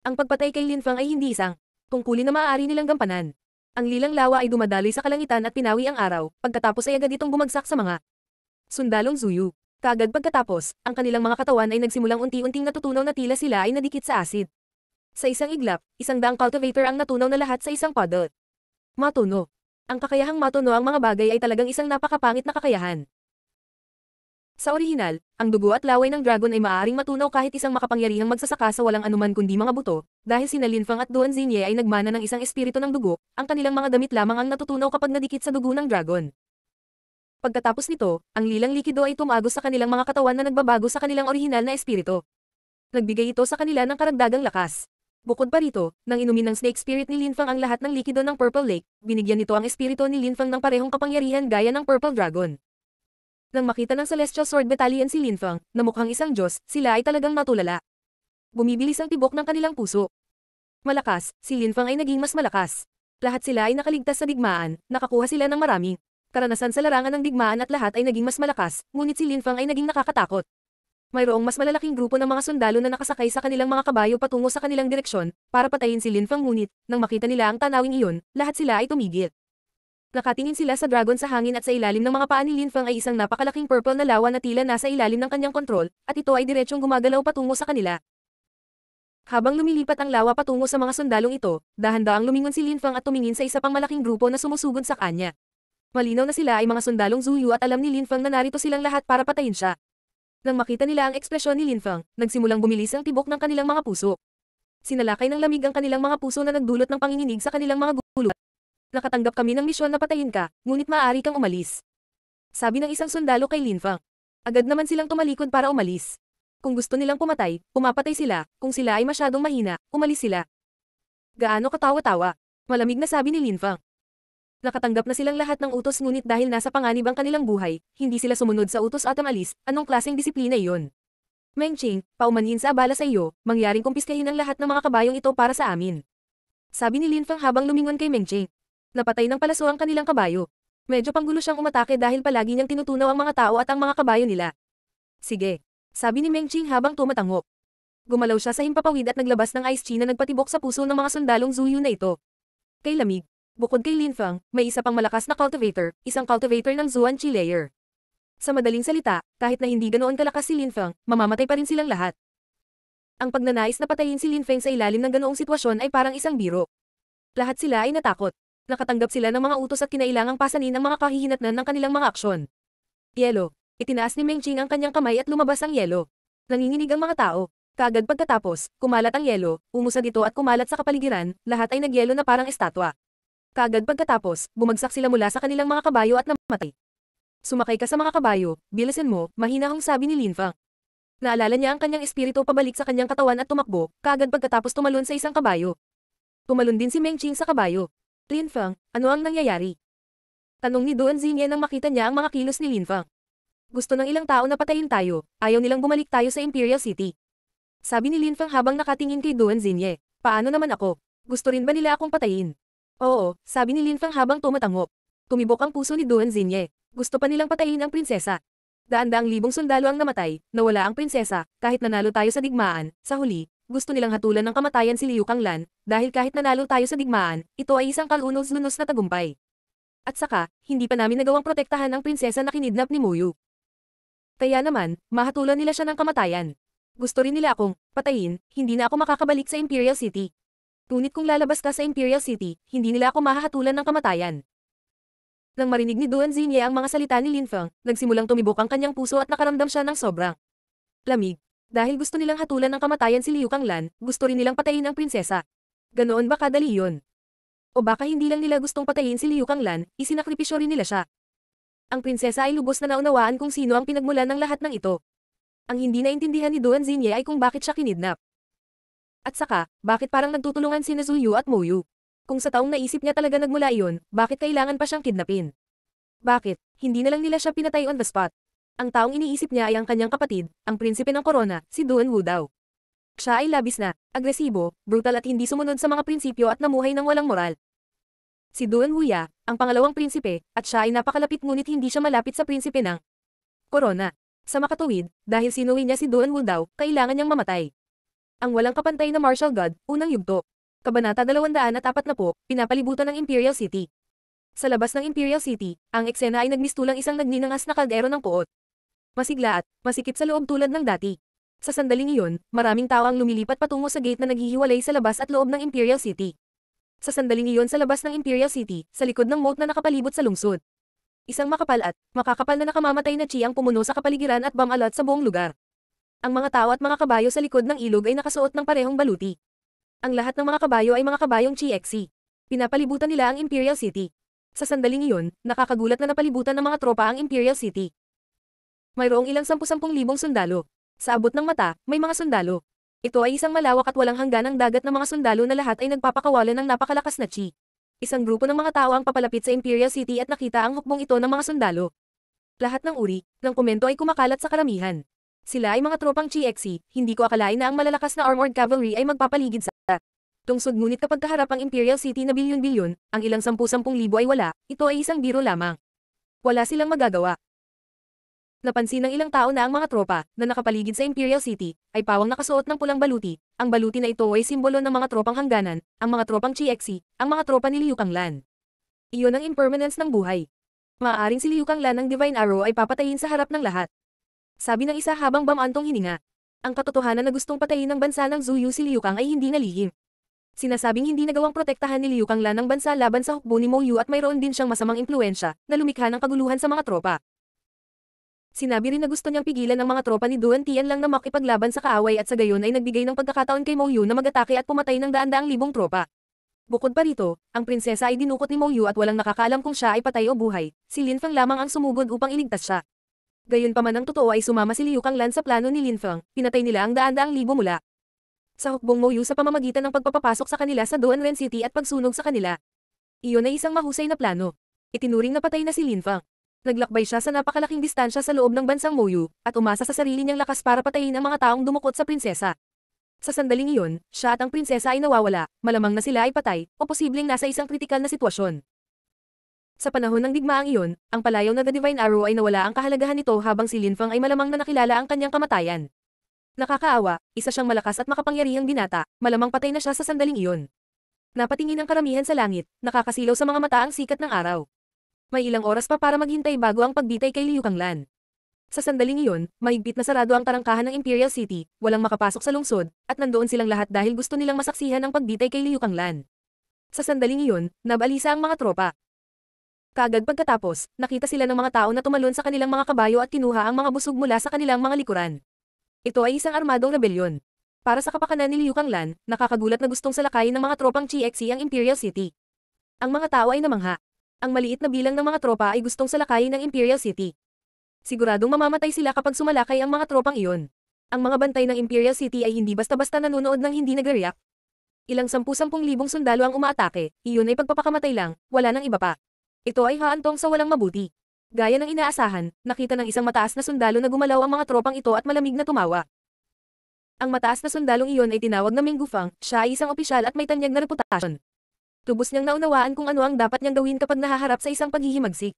Ang pagpatay kay Lin Fang ay hindi isang tungkulin na maaari nilang gampanan. Ang lilang lawa ay dumadaloy sa kalangitan at pinawi ang araw, pagkatapos ay agad itong bumagsak sa mga sundalong Zuyu. Kagad pagkatapos, ang kanilang mga katawan ay nagsimulang unti-unting natutunaw na tila sila ay nadikit sa asid. Sa isang iglap, isang daang cultivator ang natunaw na lahat sa isang puddle. Matuno. Ang kakayahang matuno ang mga bagay ay talagang isang napakapangit na kakayahan. Sa orihinal, ang dugo at laway ng dragon ay maaaring matunaw kahit isang makapangyarihang magsasaka sa walang anuman kundi mga buto, dahil sina Linfang at Duan Zinye ay nagmana ng isang espiritu ng dugo, ang kanilang mga damit lamang ang natutunaw kapag nadikit sa dugo ng dragon. Pagkatapos nito, ang lilang likido ay tumagos sa kanilang mga katawan na nagbabago sa kanilang orihinal na espiritu. Nagbigay ito sa kanila ng karagdagang lakas. Bukod pa rito, nang inumin ng Snake Spirit ni Linfang ang lahat ng likido ng Purple Lake, binigyan nito ang espiritu ni Linfang ng parehong kapangyarihan gaya ng Purple Dragon. Nang makita ng Celestial Sword Battalion si Linfang, na mukhang isang Diyos, sila ay talagang natulala. Bumibilis ang tibok ng kanilang puso. Malakas, si Linfang ay naging mas malakas. Lahat sila ay nakaligtas sa digmaan, nakakuha sila ng marami karanasan sa larangan ng digmaan at lahat ay naging mas malakas, ngunit si Lin Fang ay naging nakakatakot. Mayroong mas malalaking grupo ng mga sundalo na nakasakay sa kanilang mga kabayo patungo sa kanilang direksyon, para patayin si Lin Fang ngunit, nang makita nila ang tanawing iyon, lahat sila ay tumigil. Nakatingin sila sa dragon sa hangin at sa ilalim ng mga paa ni Lin Fang ay isang napakalaking purple na lawa na tila nasa ilalim ng kanyang kontrol, at ito ay diretsyong gumagalaw patungo sa kanila. Habang lumilipat ang lawa patungo sa mga sundalong ito, dahan-daang lumingon si Lin Fang at tumingin sa isa pang malaking grupo na sumusugod sa kanya. Malinaw na sila ay mga sundalong Zuyu at alam ni Lin Feng na narito silang lahat para patayin siya. Nang makita nila ang ekspresyon ni Lin Feng, nagsimulang bumilis ang tibok ng kanilang mga puso. Sinalakay ng lamig ang kanilang mga puso na nagdulot ng panginginig sa kanilang mga gulo. Nakatanggap kami ng misyon na patayin ka, ngunit maaari kang umalis. Sabi ng isang sundalo kay Lin Feng. Agad naman silang tumalikod para umalis. Kung gusto nilang pumatay, pumapatay sila. Kung sila ay masyadong mahina, umalis sila. Gaano katawa-tawa. Malamig na sabi ni Lin Feng. Nakatanggap na silang lahat ng utos ngunit dahil nasa panganib ang kanilang buhay, hindi sila sumunod sa utos at amalis, anong klaseng disiplina iyon? Meng Qing, paumanhin sa abala sa iyo, mangyaring kumpiskahin ang lahat ng mga kabayong ito para sa amin. Sabi ni Lin Feng habang lumingon kay Meng Qing. Napatay ng palaso ang kanilang kabayo. Medyo panggulo siyang umatake dahil palagi niyang tinutunaw ang mga tao at ang mga kabayo nila. Sige. Sabi ni Meng Qing habang tumatangok. Gumalaw siya sa himpapawid at naglabas ng ice tea na nagpatibok sa puso ng mga sundalong Zuyu na ito. Kay lamig, Bukod kay Lin Feng, may isa pang malakas na cultivator, isang cultivator ng Zuan Chi layer. Sa madaling salita, kahit na hindi ganoon kalakas si Lin Feng, mamamatay pa rin silang lahat. Ang pagnanais na patayin si Lin Feng sa ilalim ng ganoong sitwasyon ay parang isang biro. Lahat sila ay natakot. Nakatanggap sila ng mga utos at kinailangang pasanin ang mga kahihinatnan ng kanilang mga aksyon. Yelo. Itinaas ni Meng Qing ang kanyang kamay at lumabas ang yelo. Nanginginig ang mga tao. Kaagad pagkatapos, kumalat ang yelo, umusad ito at kumalat sa kapaligiran, lahat ay nagyelo na parang estatwa. Kagad pagkatapos, bumagsak sila mula sa kanilang mga kabayo at namatay. Sumakay ka sa mga kabayo, bilisan mo, mahina ang sabi ni Linfa. Naalala niya ang kanyang espiritu pabalik sa kanyang katawan at tumakbo, kagad pagkatapos tumalon sa isang kabayo. Tumalon din si Meng Qing sa kabayo. Lin Fang, ano ang nangyayari? Tanong ni Duan Xingye nang makita niya ang mga kilos ni Lin Fang. Gusto ng ilang tao na patayin tayo, ayaw nilang bumalik tayo sa Imperial City. Sabi ni Lin Fang habang nakatingin kay Duan Xingye, paano naman ako? Gusto rin ba nila akong patayin? Oo, sabi ni Lin Fang habang tumatangop. Kumibok ang puso ni Duan Zinye. Gusto pa nilang patayin ang prinsesa. Daan-daang libong sundalo ang namatay, nawala ang prinsesa, kahit nanalo tayo sa digmaan, sa huli, gusto nilang hatulan ng kamatayan si Liu Kanglan, dahil kahit nanalo tayo sa digmaan, ito ay isang kalunos-lunos na tagumpay. At saka, hindi pa namin nagawang protektahan ang prinsesa na kinidnap ni Muyu. Kaya naman, mahatulan nila siya ng kamatayan. Gusto rin nila akong patayin, hindi na ako makakabalik sa Imperial City. Ngunit kung lalabas ka sa Imperial City, hindi nila ako mahahatulan ng kamatayan. Nang marinig ni Duan Xinye ang mga salita ni Lin Feng, nagsimulang tumibok ang kanyang puso at nakaramdam siya ng sobrang lamig. Dahil gusto nilang hatulan ng kamatayan si Liu Kanglan, gusto rin nilang patayin ang prinsesa. Ganoon ba kadali yun? O baka hindi lang nila gustong patayin si Liu Kanglan, isinakripisyo rin nila siya. Ang prinsesa ay lubos na naunawaan kung sino ang pinagmulan ng lahat ng ito. Ang hindi naintindihan ni Duan Xinye ay kung bakit siya kinidnap. At saka, bakit parang nagtutulungan si Zuyu at Moyu? Kung sa taong naisip niya talaga nagmula iyon, bakit kailangan pa siyang kidnapin? Bakit, hindi na lang nila siya pinatay on the spot? Ang taong iniisip niya ay ang kanyang kapatid, ang prinsipe ng korona, si Duan Wu daw. Siya ay labis na, agresibo, brutal at hindi sumunod sa mga prinsipyo at namuhay ng walang moral. Si Duan Huya, ang pangalawang prinsipe, at siya ay napakalapit ngunit hindi siya malapit sa prinsipe ng korona. Sa makatuwid, dahil sinuwi niya si Duan Wu daw, kailangan niyang mamatay. Ang walang kapantay na martial god, unang yugto. Kabanata 240, pinapalibutan ng Imperial City. Sa labas ng Imperial City, ang eksena ay nagmistulang isang nagninangas na kaldero ng puot. Masigla at masikip sa loob tulad ng dati. Sa sandaling iyon, maraming tao ang lumilipat patungo sa gate na naghihiwalay sa labas at loob ng Imperial City. Sa sandaling iyon sa labas ng Imperial City, sa likod ng moat na nakapalibot sa lungsod. Isang makapal at makakapal na nakamamatay na chi ang pumuno sa kapaligiran at bamalat sa buong lugar. Ang mga tao at mga kabayo sa likod ng ilog ay nakasuot ng parehong baluti. Ang lahat ng mga kabayo ay mga kabayong GXC. Pinapalibutan nila ang Imperial City. Sa sandaling iyon, nakakagulat na napalibutan ng mga tropa ang Imperial City. Mayroong ilang sampu-sampung libong sundalo. Sa abot ng mata, may mga sundalo. Ito ay isang malawak at walang hangganang dagat ng mga sundalo na lahat ay nagpapakawala ng napakalakas na chi. Isang grupo ng mga tao ang papalapit sa Imperial City at nakita ang hukbong ito ng mga sundalo. Lahat ng uri ng komento ay kumakalat sa karamihan. Sila ay mga tropang GXE, hindi ko akalain na ang malalakas na armored cavalry ay magpapaligid sa tungsod ngunit kapag kaharap ang Imperial City na bilyon-bilyon, ang ilang sampu-sampung libo ay wala, ito ay isang biro lamang. Wala silang magagawa. Napansin ng ilang tao na ang mga tropa na nakapaligid sa Imperial City ay pawang nakasuot ng pulang baluti. Ang baluti na ito ay simbolo ng mga tropang hangganan, ang mga tropang GXE, ang mga tropa ni Liu Kanglan. Iyon ang impermanence ng buhay. Maaaring si Liu Kanglan ng Divine Arrow ay papatayin sa harap ng lahat. Sabi ng isa habang bamantong hininga. Ang katotohanan na gustong patayin ng bansa ng Zuyu si Liu Kang ay hindi nalihim. Sinasabing hindi nagawang protektahan ni Liu Kang la ng bansa laban sa hukbo ni Mo Yu at mayroon din siyang masamang impluensya na lumikha ng kaguluhan sa mga tropa. Sinabi rin na gusto niyang pigilan ang mga tropa ni Duan Tian lang na makipaglaban sa kaaway at sa gayon ay nagbigay ng pagkakataon kay Mo Yu na mag-atake at pumatay ng daan-daang libong tropa. Bukod pa rito, ang prinsesa ay dinukot ni Mo Yu at walang nakakaalam kung siya ay patay o buhay, si Lin Fang lamang ang sumugod upang iligtas siya. Gayunpaman ang totoo ay sumama si Liu Kanglan sa plano ni Lin Feng, pinatay nila ang daan-daang libo mula sa hukbong Moyu sa pamamagitan ng pagpapapasok sa kanila sa Doan Ren City at pagsunog sa kanila. Iyon ay isang mahusay na plano. Itinuring na patay na si Lin Feng. Naglakbay siya sa napakalaking distansya sa loob ng bansang Moyu, at umasa sa sarili niyang lakas para patayin ang mga taong dumukot sa prinsesa. Sa sandaling iyon, siya at ang prinsesa ay nawawala, malamang na sila ay patay, o posibleng nasa isang kritikal na sitwasyon. Sa panahon ng digmaang iyon, ang palayaw na The Divine Arrow ay nawala ang kahalagahan nito habang si Linfang ay malamang na nakilala ang kanyang kamatayan. Nakakaawa, isa siyang malakas at makapangyarihang binata, malamang patay na siya sa sandaling iyon. Napatingin ang karamihan sa langit, nakakasilaw sa mga mata ang sikat ng araw. May ilang oras pa para maghintay bago ang pagbitay kay Liu Kanglan. Sa sandaling iyon, mahigpit na sarado ang tarangkahan ng Imperial City, walang makapasok sa lungsod, at nandoon silang lahat dahil gusto nilang masaksihan ang pagbitay kay Liu Kanglan. Sa sandaling iyon, nabalisa ang mga tropa, Kaagad pagkatapos, nakita sila ng mga tao na tumalon sa kanilang mga kabayo at kinuha ang mga busog mula sa kanilang mga likuran. Ito ay isang armadong rebelyon. Para sa kapakanan ni Liu Kanglan, nakakagulat na gustong salakayin ng mga tropang GXC e ang Imperial City. Ang mga tao ay namangha. Ang maliit na bilang ng mga tropa ay gustong salakayin ng Imperial City. Siguradong mamamatay sila kapag sumalakay ang mga tropang iyon. Ang mga bantay ng Imperial City ay hindi basta-basta nanonood ng hindi nagreact. Ilang sampu-sampung libong sundalo ang umaatake, iyon ay pagpapakamatay lang, wala nang iba pa. Ito ay haantong sa walang mabuti. Gaya ng inaasahan, nakita ng isang mataas na sundalo na gumalaw ang mga tropang ito at malamig na tumawa. Ang mataas na sundalong iyon ay tinawag na Ming Gufang, siya ay isang opisyal at may tanyag na reputasyon. Tubos niyang naunawaan kung ano ang dapat niyang gawin kapag nahaharap sa isang paghihimagsik.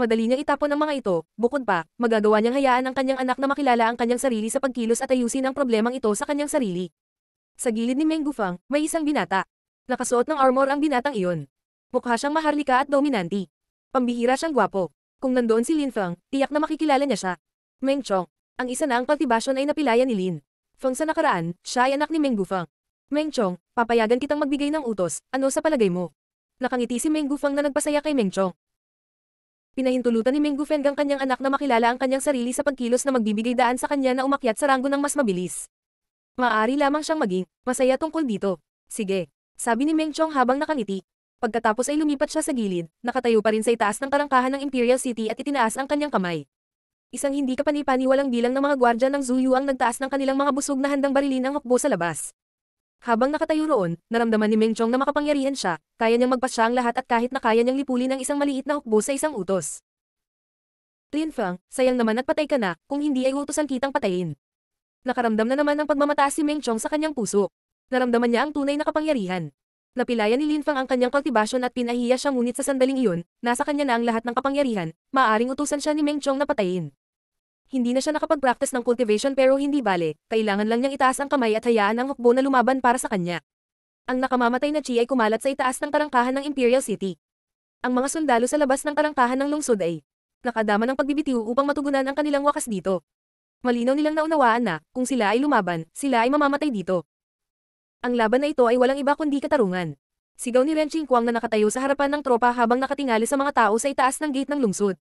Madali niyang itapon ang mga ito, bukod pa, magagawa niyang hayaan ang kanyang anak na makilala ang kanyang sarili sa pagkilos at ayusin ang problemang ito sa kanyang sarili. Sa gilid ni Meng Gufang, may isang binata. Nakasuot ng armor ang binatang iyon. Mukha siyang maharlika at dominante. Pambihira siyang gwapo. Kung nandoon si Lin Feng, tiyak na makikilala niya siya. Meng Chong. Ang isa na ang kultibasyon ay napilayan ni Lin. Feng sa nakaraan, siya ay anak ni Meng Gufang. Meng Chong, papayagan kitang magbigay ng utos, ano sa palagay mo? Nakangiti si Meng Gufang na nagpasaya kay Meng Chong. Pinahintulutan ni Meng Gufeng ang kanyang anak na makilala ang kanyang sarili sa pagkilos na magbibigay daan sa kanya na umakyat sa ranggo ng mas mabilis. Maari lamang siyang maging masaya tungkol dito. Sige, sabi ni Meng Chong habang nakangiti. Pagkatapos ay lumipat siya sa gilid, nakatayo pa rin sa itaas ng karangkahan ng Imperial City at itinaas ang kanyang kamay. Isang hindi kapanipaniwalang bilang ng mga gwardya ng Zuyu ang nagtaas ng kanilang mga busog na handang barilin ang hukbo sa labas. Habang nakatayo roon, naramdaman ni Meng Chong na makapangyarihan siya, kaya niyang magpasya ang lahat at kahit na kaya niyang lipulin ang isang maliit na hukbo sa isang utos. Lin Fang, sayang naman at patay ka na, kung hindi ay utos ang kitang patayin. Nakaramdam na naman ng pagmamataas si Meng Chong sa kanyang puso. Naramdaman niya ang tunay na kapangyarihan. Napilayan ni Linfang ang kanyang kultibasyon at pinahiya siya ngunit sa sandaling iyon, nasa kanya na ang lahat ng kapangyarihan, maaring utusan siya ni Meng Chong na patayin. Hindi na siya nakapag-practice ng cultivation pero hindi bale, kailangan lang niyang itaas ang kamay at hayaan ang hukbo na lumaban para sa kanya. Ang nakamamatay na Chi ay kumalat sa itaas ng tarangkahan ng Imperial City. Ang mga sundalo sa labas ng tarangkahan ng lungsod ay nakadama ng pagbibitiw upang matugunan ang kanilang wakas dito. Malinaw nilang naunawaan na, kung sila ay lumaban, sila ay mamamatay dito. Ang laban na ito ay walang iba kundi katarungan. Sigaw ni Ren Qingquang na nakatayo sa harapan ng tropa habang nakatingali sa mga tao sa itaas ng gate ng lungsod.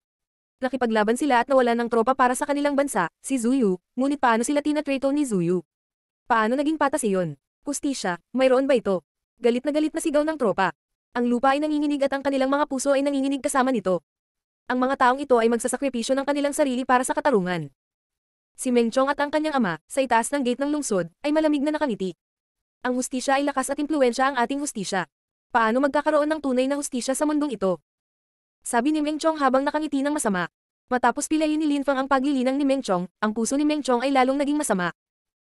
Nakipaglaban sila at nawalan ng tropa para sa kanilang bansa, si Zuyu, ngunit paano sila tinatrato ni Zuyu? Paano naging patas iyon? Kustisya, mayroon ba ito? Galit na galit na sigaw ng tropa. Ang lupa ay nanginginig at ang kanilang mga puso ay nanginginig kasama nito. Ang mga taong ito ay magsasakripisyo ng kanilang sarili para sa katarungan. Si Meng Chong at ang kanyang ama, sa itaas ng gate ng lungsod, ay malamig na nakangiti. Ang hustisya ay lakas at impluensya ang ating hustisya. Paano magkakaroon ng tunay na hustisya sa mundong ito? Sabi ni Meng Chong habang nakangiti ng masama. Matapos pilayin ni Lin Fang ang paglilinang ni Meng Chong, ang puso ni Meng Chong ay lalong naging masama.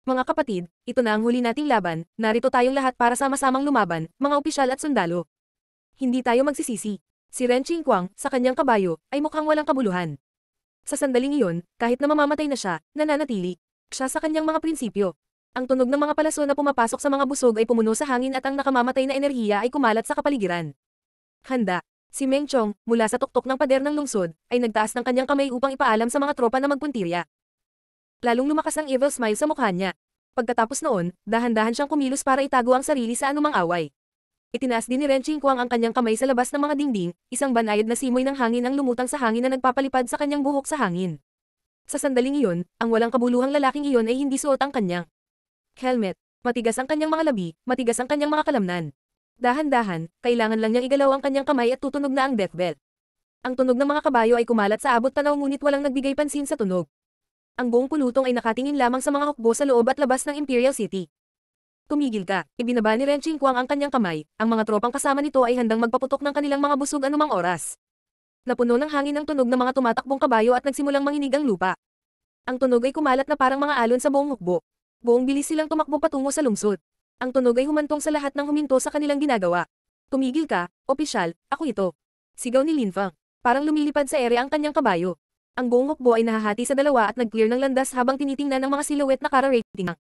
Mga kapatid, ito na ang huli nating laban, narito tayong lahat para sama-samang lumaban, mga opisyal at sundalo. Hindi tayo magsisisi. Si Ren Qingquang, sa kanyang kabayo, ay mukhang walang kabuluhan. Sa sandaling iyon, kahit na mamamatay na siya, nananatili siya sa kanyang mga prinsipyo. Ang tunog ng mga palaso na pumapasok sa mga busog ay pumuno sa hangin at ang nakamamatay na enerhiya ay kumalat sa kapaligiran. Handa. Si Meng Chong, mula sa tuktok ng pader ng lungsod, ay nagtaas ng kanyang kamay upang ipaalam sa mga tropa na magpuntirya. Lalong lumakas ang evil smile sa mukha niya. Pagkatapos noon, dahan-dahan siyang kumilos para itago ang sarili sa anumang away. Itinaas din ni Ren Chingkuang ang kanyang kamay sa labas ng mga dingding, isang banayad na simoy ng hangin ang lumutang sa hangin na nagpapalipad sa kanyang buhok sa hangin. Sa sandaling iyon, ang walang kabuluhang lalaking iyon ay hindi suot ang kanyang Helmet. Matigas ang kanyang mga labi, matigas ang kanyang mga kalamnan. Dahan-dahan, kailangan lang niyang igalaw ang kanyang kamay at tutunog na ang death bell. Ang tunog ng mga kabayo ay kumalat sa abot tanaw ngunit walang nagbigay pansin sa tunog. Ang buong pulutong ay nakatingin lamang sa mga hukbo sa loob at labas ng Imperial City. Tumigil ka, ibinaba ni Ren Qingquang ang kanyang kamay, ang mga tropang kasama nito ay handang magpaputok ng kanilang mga busog anumang oras. Napuno ng hangin ang tunog ng mga tumatakbong kabayo at nagsimulang manginig ang lupa. Ang tunog ay kumalat na parang mga alon sa buong hukbo. Buong bilis silang tumakbo patungo sa lungsod. Ang tunog ay humantong sa lahat ng huminto sa kanilang ginagawa. Tumigil ka, opisyal, ako ito. Sigaw ni Linfang. Parang lumilipad sa ere ang kanyang kabayo. Ang buong hukbo ay nahahati sa dalawa at nag-clear ng landas habang tinitingnan ng mga siluwet na kararating.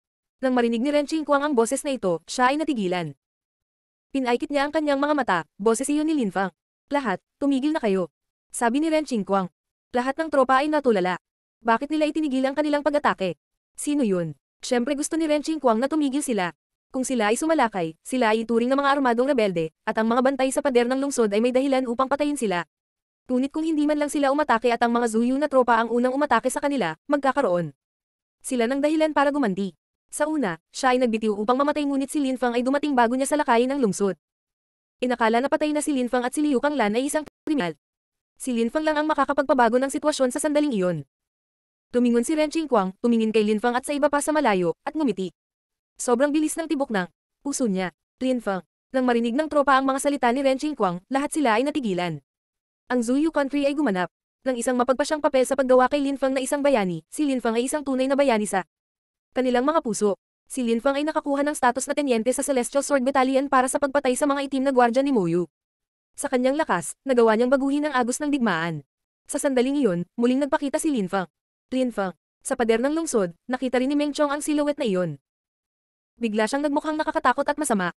Nang marinig ni Renchingko ang ang boses na ito, siya ay natigilan. Pinaikit niya ang kanyang mga mata, boses iyon ni Linfang. Lahat, tumigil na kayo. Sabi ni Renchingkwang. Lahat ng tropa ay natulala. Bakit nila itinigil ang kanilang pag-atake? Sino yun? Siyempre gusto ni Ren Qingquang na tumigil sila. Kung sila ay sumalakay, sila ay ituring na mga armadong rebelde, at ang mga bantay sa pader ng lungsod ay may dahilan upang patayin sila. Ngunit kung hindi man lang sila umatake at ang mga Zuyu na tropa ang unang umatake sa kanila, magkakaroon. Sila ng dahilan para gumandi. Sa una, siya ay nagbitiw upang mamatay ngunit si Lin Fang ay dumating bago niya salakayin ang lungsod. Inakala na patay na si Lin Fang at si Liu Lan ay isang kriminal. Si Lin Fang lang ang makakapagpabago ng sitwasyon sa sandaling iyon. Tumingon si Ren Chilquang, tumingin kay Lin Fang at sa iba pa sa malayo, at ngumiti. Sobrang bilis ng tibok ng puso niya. Lin Fang. Nang marinig ng tropa ang mga salita ni Ren Chilquang, lahat sila ay natigilan. Ang Zuyu Country ay gumanap Nang isang mapagpasyang papel sa paggawa kay Lin Fang na isang bayani. Si Lin Fang ay isang tunay na bayani sa kanilang mga puso. Si Lin Fang ay nakakuha ng status na tenyente sa Celestial Sword Battalion para sa pagpatay sa mga itim na gwardya ni Moyu. Sa kanyang lakas, nagawa niyang baguhin ang agos ng digmaan. Sa sandaling iyon, muling nagpakita si Lin Fang. Linfa. Sa pader ng lungsod, nakita rin ni Meng Chong ang silhouette na iyon. Bigla siyang nagmukhang nakakatakot at masama,